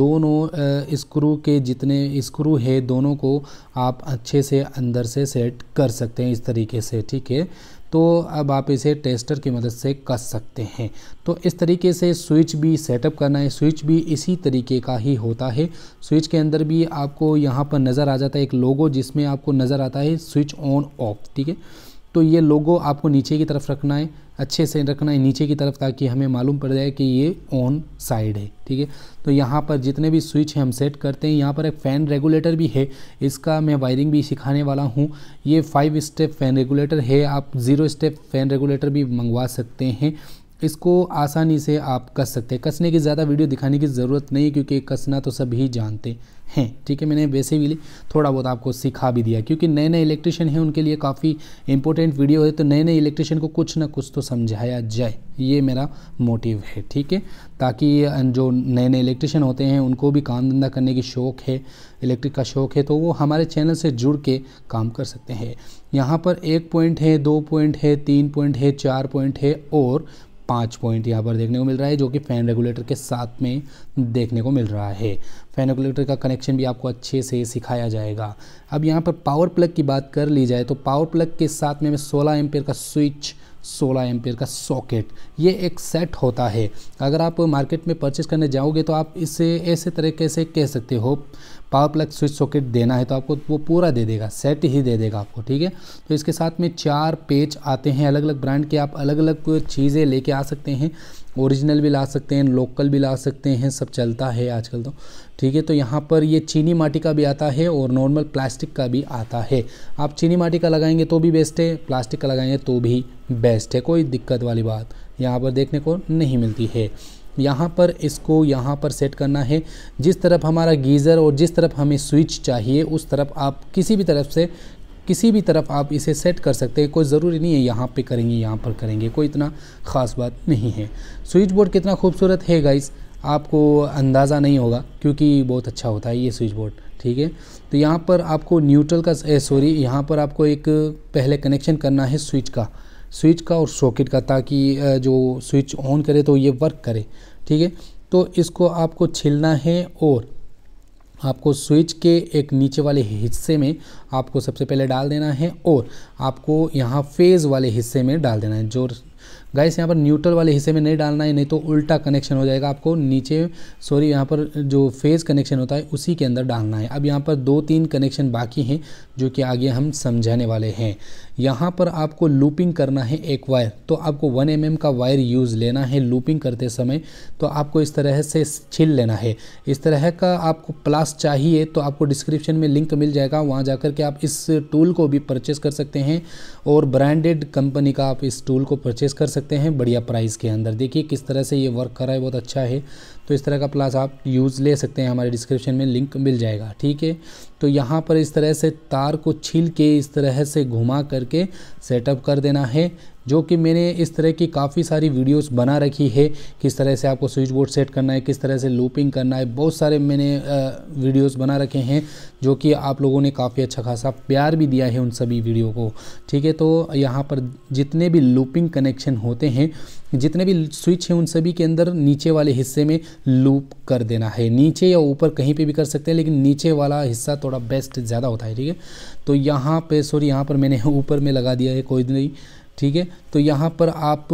दोनों स्क्रू के जितने स्क्रू है दोनों को आप अच्छे से अंदर से सेट कर सकते हैं इस तरीके से ठीक है तो अब आप इसे टेस्टर की मदद से कस सकते हैं तो इस तरीके से स्विच भी सेटअप करना है स्विच भी इसी तरीके का ही होता है स्विच के अंदर भी आपको यहाँ पर नज़र आ जाता है एक लोगो जिसमें आपको नज़र आता है स्विच ऑन ऑफ ठीक है तो ये लोगो आपको नीचे की तरफ रखना है अच्छे से रखना है नीचे की तरफ ताकि हमें मालूम पड़ जाए कि ये ऑन साइड है ठीक है तो यहाँ पर जितने भी स्विच हैं हम सेट करते हैं यहाँ पर एक फ़ैन रेगुलेटर भी है इसका मैं वायरिंग भी सिखाने वाला हूँ ये फाइव स्टेप फ़ैन रेगुलेटर है आप ज़ीरो स्टेप फ़ैन रेगुलेटर भी मंगवा सकते हैं इसको आसानी से आप कस सकते हैं कसने की ज़्यादा वीडियो दिखाने की ज़रूरत नहीं क्योंकि कसना तो सभी जानते हैं हैं ठीक है मैंने वैसे भी थोड़ा बहुत आपको सिखा भी दिया क्योंकि नए नए इलेक्ट्रिशियन हैं उनके लिए काफ़ी इंपॉर्टेंट वीडियो है तो नए नए इलेक्ट्रिशियन को कुछ ना कुछ तो समझाया जाए ये मेरा मोटिव है ठीक है ताकि जो नए नए इलेक्ट्रिशियन होते हैं उनको भी काम धंधा करने की शौक़ है इलेक्ट्रिक का शौक़ है तो वो हमारे चैनल से जुड़ के काम कर सकते हैं यहाँ पर एक पॉइंट है दो पॉइंट है तीन पॉइंट है चार पॉइंट है और पाँच पॉइंट यहाँ पर देखने को मिल रहा है जो कि फ़ैन रेगुलेटर के साथ में देखने को मिल रहा है फ़ैन रेगुलेटर का कनेक्शन भी आपको अच्छे से सिखाया जाएगा अब यहाँ पर पावर प्लग की बात कर ली जाए तो पावर प्लग के साथ में हमें सोलह एम्पेयर का स्विच 16 एम्पेयर का सॉकेट ये एक सेट होता है अगर आप मार्केट में परचेज करने जाओगे तो आप इसे ऐसे तरीके से कह सकते हो पावर प्लग स्विच सॉकेट देना है तो आपको वो पूरा दे देगा सेट ही दे देगा आपको ठीक है तो इसके साथ में चार पेज आते हैं अलग अलग ब्रांड के आप अलग अलग चीज़ें लेके आ सकते हैं ओरिजिनल भी ला सकते हैं लोकल भी ला सकते हैं सब चलता है आजकल तो ठीक है तो यहाँ पर ये चीनी माटी का भी आता है और नॉर्मल प्लास्टिक का भी आता है आप चीनी माटी का लगाएंगे तो भी बेस्ट है प्लास्टिक का लगाएंगे तो भी बेस्ट है कोई दिक्कत वाली बात यहाँ पर देखने को नहीं मिलती है यहाँ पर इसको यहाँ पर सेट करना है जिस तरफ हमारा गीज़र और जिस तरफ हमें स्विच चाहिए उस तरफ आप किसी भी तरफ से किसी भी तरफ आप इसे सेट कर सकते हैं कोई ज़रूरी नहीं है यहाँ पे करेंगे यहाँ पर करेंगे कोई इतना ख़ास बात नहीं है स्विच बोर्ड कितना खूबसूरत है गाइस आपको अंदाज़ा नहीं होगा क्योंकि बहुत अच्छा होता है ये स्विच बोर्ड ठीक है तो यहाँ पर आपको न्यूट्रल का सॉरी यहाँ पर आपको एक पहले कनेक्शन करना है स्विच का स्विच का और सॉकेट का ताकि जो स्विच ऑन करे तो ये वर्क करे ठीक है तो इसको आपको छिलना है और आपको स्विच के एक नीचे वाले हिस्से में आपको सबसे पहले डाल देना है और आपको यहाँ फेज़ वाले हिस्से में डाल देना है जो गाइस यहाँ पर न्यूट्रल वाले हिस्से में नहीं डालना है नहीं तो उल्टा कनेक्शन हो जाएगा आपको नीचे सॉरी यहाँ पर जो फेज कनेक्शन होता है उसी के अंदर डालना है अब यहाँ पर दो तीन कनेक्शन बाकी हैं जो कि आगे हम समझाने वाले हैं यहाँ पर आपको लूपिंग करना है एक वायर तो आपको वन एम mm का वायर यूज़ लेना है लूपिंग करते समय तो आपको इस तरह से छिल लेना है इस तरह का आपको प्लास चाहिए तो आपको डिस्क्रिप्शन में लिंक मिल जाएगा वहाँ जाकर के आप इस टूल को भी परचेज़ कर सकते हैं और ब्रांडेड कंपनी का आप इस टूल को परचेज़ कर सकते सकते हैं बढ़िया प्राइस के अंदर देखिए किस तरह से ये वर्क कर रहा है बहुत अच्छा है तो इस तरह का प्लास आप यूज़ ले सकते हैं हमारे डिस्क्रिप्शन में लिंक मिल जाएगा ठीक है तो यहाँ पर इस तरह से तार को छील के इस तरह से घुमा करके सेटअप कर देना है जो कि मैंने इस तरह की काफ़ी सारी वीडियोस बना रखी है किस तरह से आपको स्विच बोर्ड सेट करना है किस तरह से लूपिंग करना है बहुत सारे मैंने वीडियोस बना रखे हैं जो कि आप लोगों ने काफ़ी अच्छा खासा प्यार भी दिया है उन सभी वीडियो को ठीक है तो यहाँ पर जितने भी लूपिंग कनेक्शन होते हैं जितने भी स्विच हैं उन सभी के अंदर नीचे वाले हिस्से में लूप कर देना है नीचे या ऊपर कहीं पे भी कर सकते हैं लेकिन नीचे वाला हिस्सा थोड़ा बेस्ट ज़्यादा होता है ठीक है तो यहाँ पे सॉरी यहाँ पर मैंने ऊपर में लगा दिया है कोई नहीं ठीक है तो यहाँ पर आप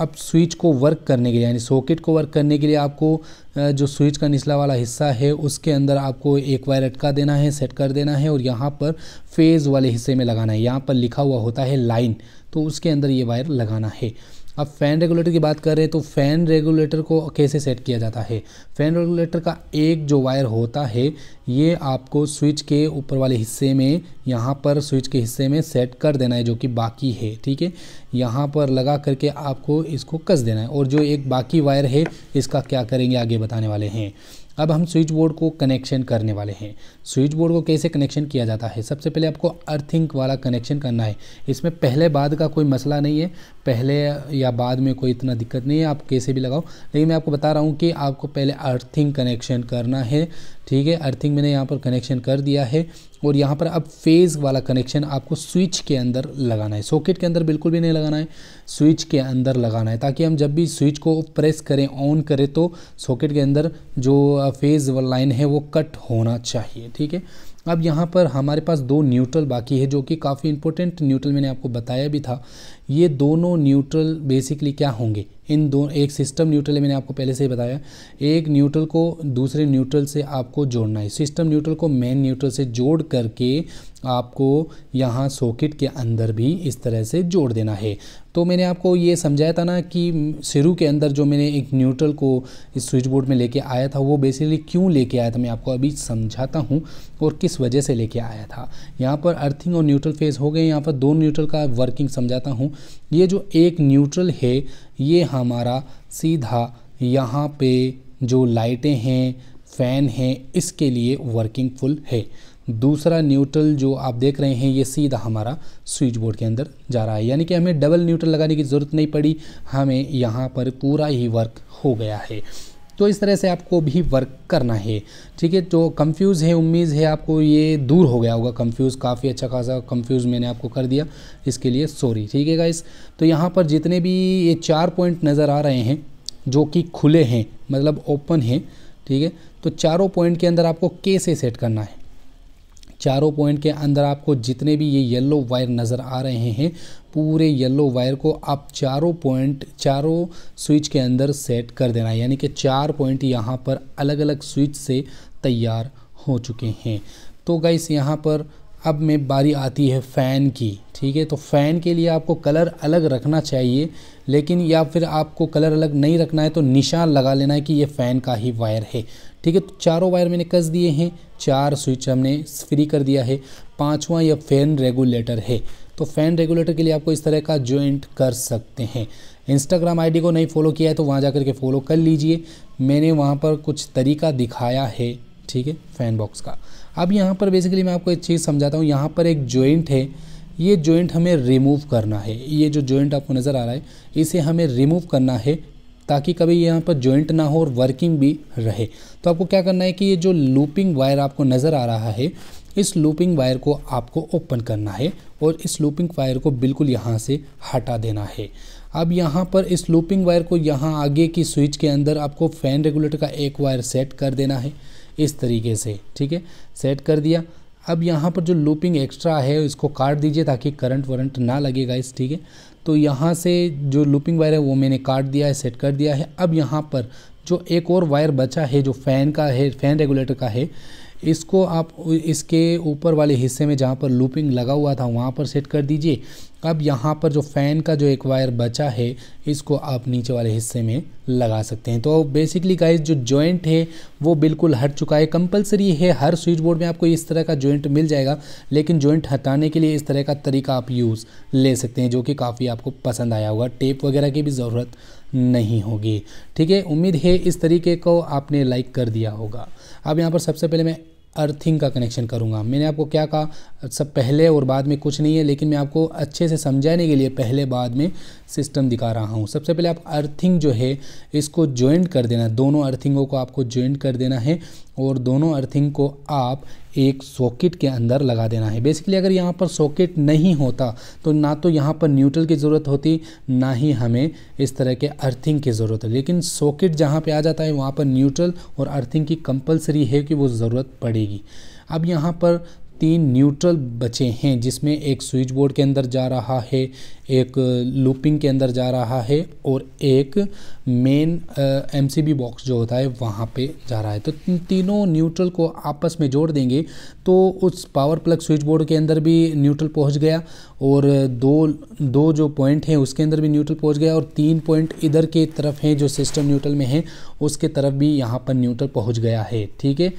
अब स्विच को वर्क करने के लिए यानी सॉकेट को वर्क करने के लिए आपको जो स्विच का निचला वाला हिस्सा है उसके अंदर आपको एक वायर अटका देना है सेट कर देना है और यहाँ पर फेज़ वाले हिस्से में लगाना है यहाँ पर लिखा हुआ होता है लाइन तो उसके अंदर ये वायर लगाना है अब फ़ैन रेगुलेटर की बात करें तो फ़ैन रेगुलेटर को कैसे सेट किया जाता है फ़ैन रेगुलेटर का एक जो वायर होता है ये आपको स्विच के ऊपर वाले हिस्से में यहाँ पर स्विच के हिस्से में सेट कर देना है जो कि बाकी है ठीक है यहाँ पर लगा करके आपको इसको कस देना है और जो एक बाकी वायर है इसका क्या करेंगे आगे बताने वाले हैं अब हम स्विच बोर्ड को कनेक्शन करने वाले हैं स्विच बोर्ड को कैसे कनेक्शन किया जाता है सबसे पहले आपको अर्थिंग वाला कनेक्शन करना है इसमें पहले बाद का कोई मसला नहीं है पहले या बाद में कोई इतना दिक्कत नहीं है आप कैसे भी लगाओ लेकिन मैं आपको बता रहा हूँ कि आपको पहले अर्थिंग कनेक्शन करना है ठीक है अर्थिंग मैंने यहाँ पर कनेक्शन कर दिया है और यहाँ पर अब फेज़ वाला कनेक्शन आपको स्विच के अंदर लगाना है सॉकेट के अंदर बिल्कुल भी नहीं लगाना है स्विच के अंदर लगाना है ताकि हम जब भी स्विच को प्रेस करें ऑन करें तो सॉकेट के अंदर जो फेज़ uh, लाइन है वो कट होना चाहिए ठीक है अब यहाँ पर हमारे पास दो न्यूट्रल बाकी है जो कि काफ़ी इंपॉर्टेंट न्यूट्रल मैंने आपको बताया भी था ये दोनों न्यूट्रल बेसिकली क्या होंगे इन दो एक सिस्टम न्यूट्रल है मैंने आपको पहले से ही बताया एक न्यूट्रल को दूसरे न्यूट्रल से आपको जोड़ना है सिस्टम न्यूट्रल को मेन न्यूट्रल से जोड़ करके आपको यहाँ सॉकेट के अंदर भी इस तरह से जोड़ देना है तो मैंने आपको ये समझाया था ना कि शुरू के अंदर जो मैंने एक न्यूट्रल को इस स्विच बोर्ड में लेके आया था वो बेसिकली क्यों लेके आया था मैं आपको अभी समझाता हूँ और किस वजह से लेके आया था यहाँ पर अर्थिंग और न्यूट्रल फेज़ हो गए यहाँ पर दो न्यूट्रल का वर्किंग समझाता हूँ ये जो एक न्यूट्रल है ये हमारा सीधा यहाँ पे जो लाइटें हैं फ़ैन हैं इसके लिए वर्किंग फुल है दूसरा न्यूट्रल जो आप देख रहे हैं ये सीधा हमारा स्विच बोर्ड के अंदर जा रहा है यानी कि हमें डबल न्यूट्रल लगाने की ज़रूरत नहीं पड़ी हमें यहाँ पर पूरा ही वर्क हो गया है तो इस तरह से आपको भी वर्क करना है ठीक है जो तो कंफ्यूज है उम्मीद है आपको ये दूर हो गया होगा कंफ्यूज काफ़ी अच्छा खासा कंफ्यूज मैंने आपको कर दिया इसके लिए सॉरी ठीक है गाइस तो यहाँ पर जितने भी ये चार पॉइंट नज़र आ रहे हैं जो कि खुले हैं मतलब ओपन हैं ठीक है तो चारों पॉइंट के अंदर आपको कैसे सेट करना है चारों पॉइंट के अंदर आपको जितने भी ये येलो वायर नज़र आ रहे हैं पूरे येलो वायर को आप चारों पॉइंट चारों स्विच के अंदर सेट कर देना है यानी कि चार पॉइंट यहाँ पर अलग अलग स्विच से तैयार हो चुके हैं तो गाइस यहाँ पर अब में बारी आती है फ़ैन की ठीक है तो फ़ैन के लिए आपको कलर अलग रखना चाहिए लेकिन या फिर आपको कलर अलग नहीं रखना है तो निशान लगा लेना है कि ये फ़ैन का ही वायर है ठीक है तो चारों वायर मैंने कस दिए हैं चार स्विच हमने फ्री कर दिया है पांचवा यह फैन रेगुलेटर है तो फैन रेगुलेटर के लिए आपको इस तरह का ज्वाइंट कर सकते हैं इंस्टाग्राम आईडी को नहीं फॉलो किया है तो वहाँ जा के फॉलो कर लीजिए मैंने वहाँ पर कुछ तरीका दिखाया है ठीक है फैन बॉक्स का अब यहाँ पर बेसिकली मैं आपको एक चीज़ समझाता हूँ यहाँ पर एक जॉइंट है ये जॉइंट हमें रिमूव करना है ये जो जॉइंट आपको नज़र आ रहा है इसे हमें रिमूव करना है ताकि कभी यहाँ पर जॉइंट ना हो और वर्किंग भी रहे तो आपको क्या करना है कि ये जो लूपिंग वायर आपको नज़र आ रहा है इस लूपिंग वायर को आपको ओपन करना है और इस लूपिंग वायर को बिल्कुल यहाँ से हटा देना है अब यहाँ पर इस लूपिंग वायर को यहाँ आगे की स्विच के अंदर आपको फ़ैन रेगुलेटर का एक वायर सेट कर देना है इस तरीके से ठीक है सेट कर दिया अब यहाँ पर जो लूपिंग एक्स्ट्रा है इसको काट दीजिए ताकि करंट वरंट ना लगेगा इस ठीक है तो यहाँ से जो लूपिंग वायर है वो मैंने काट दिया है सेट कर दिया है अब यहाँ पर जो एक और वायर बचा है जो फ़ैन का है फ़ैन रेगुलेटर का है इसको आप इसके ऊपर वाले हिस्से में जहाँ पर लूपिंग लगा हुआ था वहाँ पर सेट कर दीजिए अब यहाँ पर जो फ़ैन का जो एक वायर बचा है इसको आप नीचे वाले हिस्से में लगा सकते हैं तो बेसिकली गाइस जो जॉइंट है वो बिल्कुल हट चुका है कंपलसरी है हर स्विच बोर्ड में आपको इस तरह का जॉइंट मिल जाएगा लेकिन जॉइंट हटाने के लिए इस तरह का तरीका आप यूज़ ले सकते हैं जो कि काफ़ी आपको पसंद आया होगा टेप वगैरह की भी ज़रूरत नहीं होगी ठीक है उम्मीद है इस तरीके को आपने लाइक कर दिया होगा अब यहाँ पर सबसे पहले मैं अर्थिंग का कनेक्शन करूँगा मैंने आपको क्या कहा सब पहले और बाद में कुछ नहीं है लेकिन मैं आपको अच्छे से समझाने के लिए पहले बाद में सिस्टम दिखा रहा हूँ सबसे पहले आप अर्थिंग जो है इसको ज्वाइंट कर देना दोनों अर्थिंगों को आपको ज्वाइंट कर देना है और दोनों अर्थिंग को आप एक सॉकेट के अंदर लगा देना है बेसिकली अगर यहाँ पर सॉकेट नहीं होता तो ना तो यहाँ पर न्यूट्रल की ज़रूरत होती ना ही हमें इस तरह के अर्थिंग की ज़रूरत है लेकिन सॉकेट जहाँ पे आ जाता है वहाँ पर न्यूट्रल और अर्थिंग की कंपलसरी है कि वो ज़रूरत पड़ेगी अब यहाँ पर तीन न्यूट्रल बचे हैं जिसमें एक स्विच बोर्ड के अंदर जा रहा है एक लूपिंग के अंदर जा रहा है और एक मेन एमसीबी बॉक्स जो होता है वहाँ पे जा रहा है तो तीनों न्यूट्रल को आपस में जोड़ देंगे तो उस पावर प्लग स्विच बोर्ड के अंदर भी न्यूट्रल पहुँच गया और दो दो जो पॉइंट हैं उसके अंदर भी न्यूट्रल पहुँच गया और तीन पॉइंट इधर के तरफ हैं जो सिस्टम न्यूट्रल में है उसके तरफ भी यहाँ पर न्यूट्रल पहुँच गया है ठीक है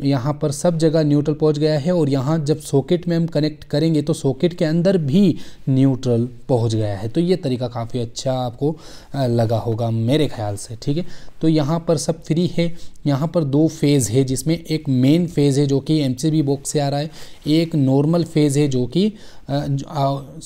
यहाँ पर सब जगह न्यूट्रल पहुँच गया है और यहाँ जब सॉकेट में हम कनेक्ट करेंगे तो सॉकेट के अंदर भी न्यूट्रल पहुँच गया है तो ये तरीका काफ़ी अच्छा आपको लगा होगा मेरे ख्याल से ठीक है तो यहाँ पर सब फ्री है यहाँ पर दो फेज़ है जिसमें एक मेन फेज़ है जो कि एम बॉक्स से आ रहा है एक नॉर्मल फेज़ है जो कि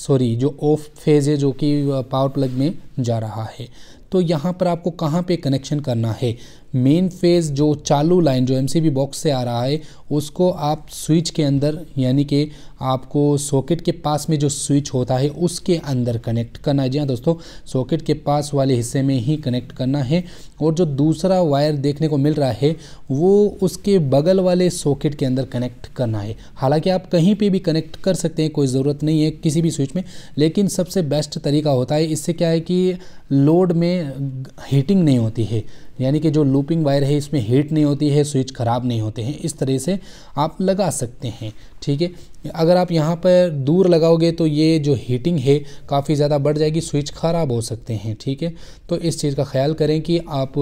सॉरी जो ऑफ फेज़ है जो कि पावर प्लग में जा रहा है तो यहाँ पर आपको कहाँ पे कनेक्शन करना है मेन फेज़ जो चालू लाइन जो एम बॉक्स से आ रहा है उसको आप स्विच के अंदर यानी कि आपको सॉकेट के पास में जो स्विच होता है उसके अंदर कनेक्ट करना है जी हाँ दोस्तों सॉकेट के पास वाले हिस्से में ही कनेक्ट करना है और जो दूसरा वायर देखने को मिल रहा है वो उसके बगल वाले सॉकेट के अंदर कनेक्ट करना है हालांकि आप कहीं पे भी कनेक्ट कर सकते हैं कोई ज़रूरत नहीं है किसी भी स्विच में लेकिन सबसे बेस्ट तरीका होता है इससे क्या है कि लोड में हीटिंग नहीं होती है यानी कि जो लूपिंग वायर है इसमें हीट नहीं होती है स्विच ख़राब नहीं होते हैं इस तरह से आप लगा सकते हैं ठीक है अगर आप यहाँ पर दूर लगाओगे तो ये जो हीटिंग है काफ़ी ज़्यादा बढ़ जाएगी स्विच ख़राब हो सकते हैं ठीक है तो इस चीज़ का ख्याल करें कि आप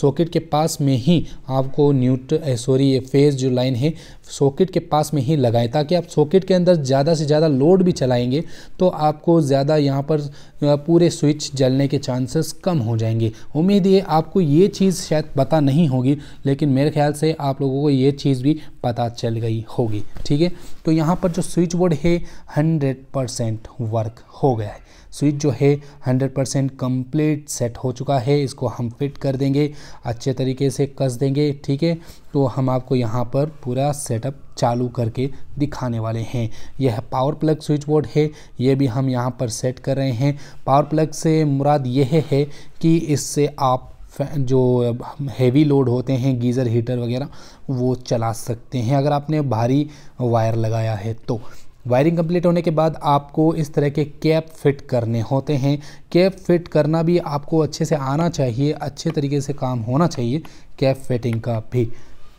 सॉकेट के पास में ही आपको न्यूट सॉरी eh, ये फेज़ जो लाइन है सॉकेट के पास में ही लगाएं ताकि आप सॉकेट के अंदर ज़्यादा से ज़्यादा लोड भी चलाएंगे तो आपको ज़्यादा यहाँ पर पूरे स्विच जलने के चांसेस कम हो जाएंगे उम्मीद ये आपको ये चीज़ शायद पता नहीं होगी लेकिन मेरे ख्याल से आप लोगों को ये चीज़ भी पता चल गई होगी ठीक है तो यहाँ पर जो स्विच बोर्ड है हंड्रेड परसेंट वर्क हो गया है स्विच जो है हंड्रेड परसेंट कम्प्लीट सेट हो चुका है इसको हम फिट कर देंगे अच्छे तरीके से कस देंगे ठीक है तो हम आपको यहाँ पर पूरा सेटअप चालू करके दिखाने वाले हैं यह पावर प्लग स्विच बोर्ड है ये भी हम यहाँ पर सेट कर रहे हैं पावर प्लग से मुराद यह है कि इससे आप जो हेवी लोड होते हैं गीज़र हीटर वगैरह वो चला सकते हैं अगर आपने भारी वायर लगाया है तो वायरिंग कंप्लीट होने के बाद आपको इस तरह के कैप फिट करने होते हैं कैप फिट करना भी आपको अच्छे से आना चाहिए अच्छे तरीके से काम होना चाहिए कैप फिटिंग का भी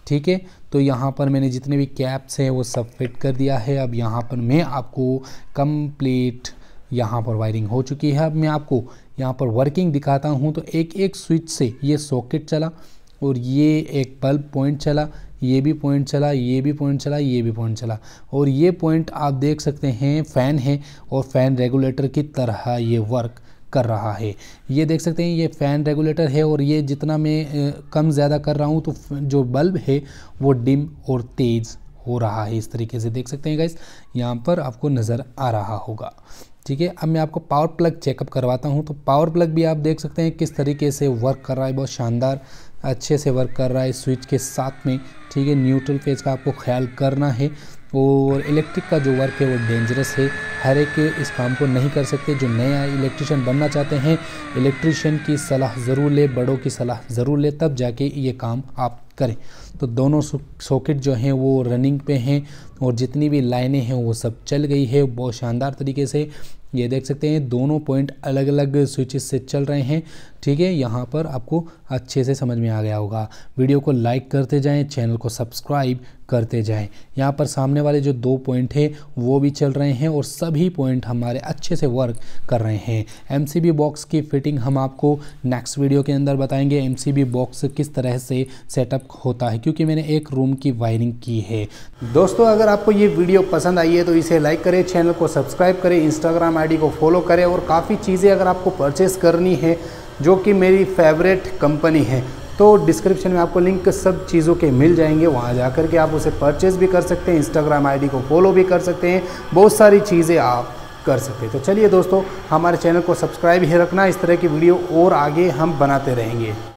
ठीक है तो यहाँ पर मैंने जितने भी कैप्स हैं वो सब फिट कर दिया है अब यहाँ पर मैं आपको कंप्लीट यहाँ पर वायरिंग हो चुकी है अब मैं आपको यहाँ पर वर्किंग दिखाता हूँ तो एक एक स्विच से ये सॉकेट चला और ये एक बल्ब पॉइंट चला ये भी पॉइंट चला ये भी पॉइंट चला ये भी पॉइंट चला और ये पॉइंट आप देख सकते हैं फ़ैन है और फ़ैन रेगुलेटर की तरह ये वर्क कर रहा है ये देख सकते हैं ये फ़ैन रेगुलेटर है और ये जितना मैं कम ज़्यादा कर रहा हूँ तो जो बल्ब है वो डिम और तेज़ हो रहा है इस तरीके से देख सकते हैं गाइस यहाँ पर आपको नज़र आ रहा होगा ठीक है अब मैं आपको पावर प्लग चेकअप करवाता हूँ तो पावर प्लग भी आप देख सकते हैं किस तरीके से वर्क कर रहा है बहुत शानदार अच्छे से वर्क कर रहा है स्विच के साथ में ठीक है न्यूट्रल फेज का आपको ख्याल करना है और इलेक्ट्रिक का जो वर्क है वो डेंजरस है हर एक इस काम को नहीं कर सकते जो नया इलेक्ट्रिशियन बनना चाहते हैं इलेक्ट्रिशियन की सलाह ज़रूर ले बड़ों की सलाह ज़रूर ले तब जाके ये काम आप करें तो दोनों सॉकेट जो हैं वो रनिंग पे हैं और जितनी भी लाइनें हैं वो सब चल गई है बहुत शानदार तरीके से ये देख सकते हैं दोनों पॉइंट अलग अलग स्विचेस से चल रहे हैं ठीक है यहाँ पर आपको अच्छे से समझ में आ गया होगा वीडियो को लाइक करते जाएं चैनल को सब्सक्राइब करते जाएं यहाँ पर सामने वाले जो दो पॉइंट हैं वो भी चल रहे हैं और सभी पॉइंट हमारे अच्छे से वर्क कर रहे हैं एम बॉक्स की फिटिंग हम आपको नेक्स्ट वीडियो के अंदर बताएंगे एम बॉक्स किस तरह से सेटअप होता है क्योंकि मैंने एक रूम की वायरिंग की है दोस्तों अगर आपको ये वीडियो पसंद आई है तो इसे लाइक करें चैनल को सब्सक्राइब करें इंस्टाग्राम आई को फॉलो करें और काफ़ी चीज़ें अगर आपको परचेस करनी है जो कि मेरी फेवरेट कंपनी है तो डिस्क्रिप्शन में आपको लिंक सब चीज़ों के मिल जाएंगे वहाँ जा कर के आप उसे परचेज़ भी कर सकते हैं इंस्टाग्राम आईडी को फॉलो भी कर सकते हैं बहुत सारी चीज़ें आप कर सकते हैं तो चलिए दोस्तों हमारे चैनल को सब्सक्राइब ही रखना इस तरह की वीडियो और आगे हम बनाते रहेंगे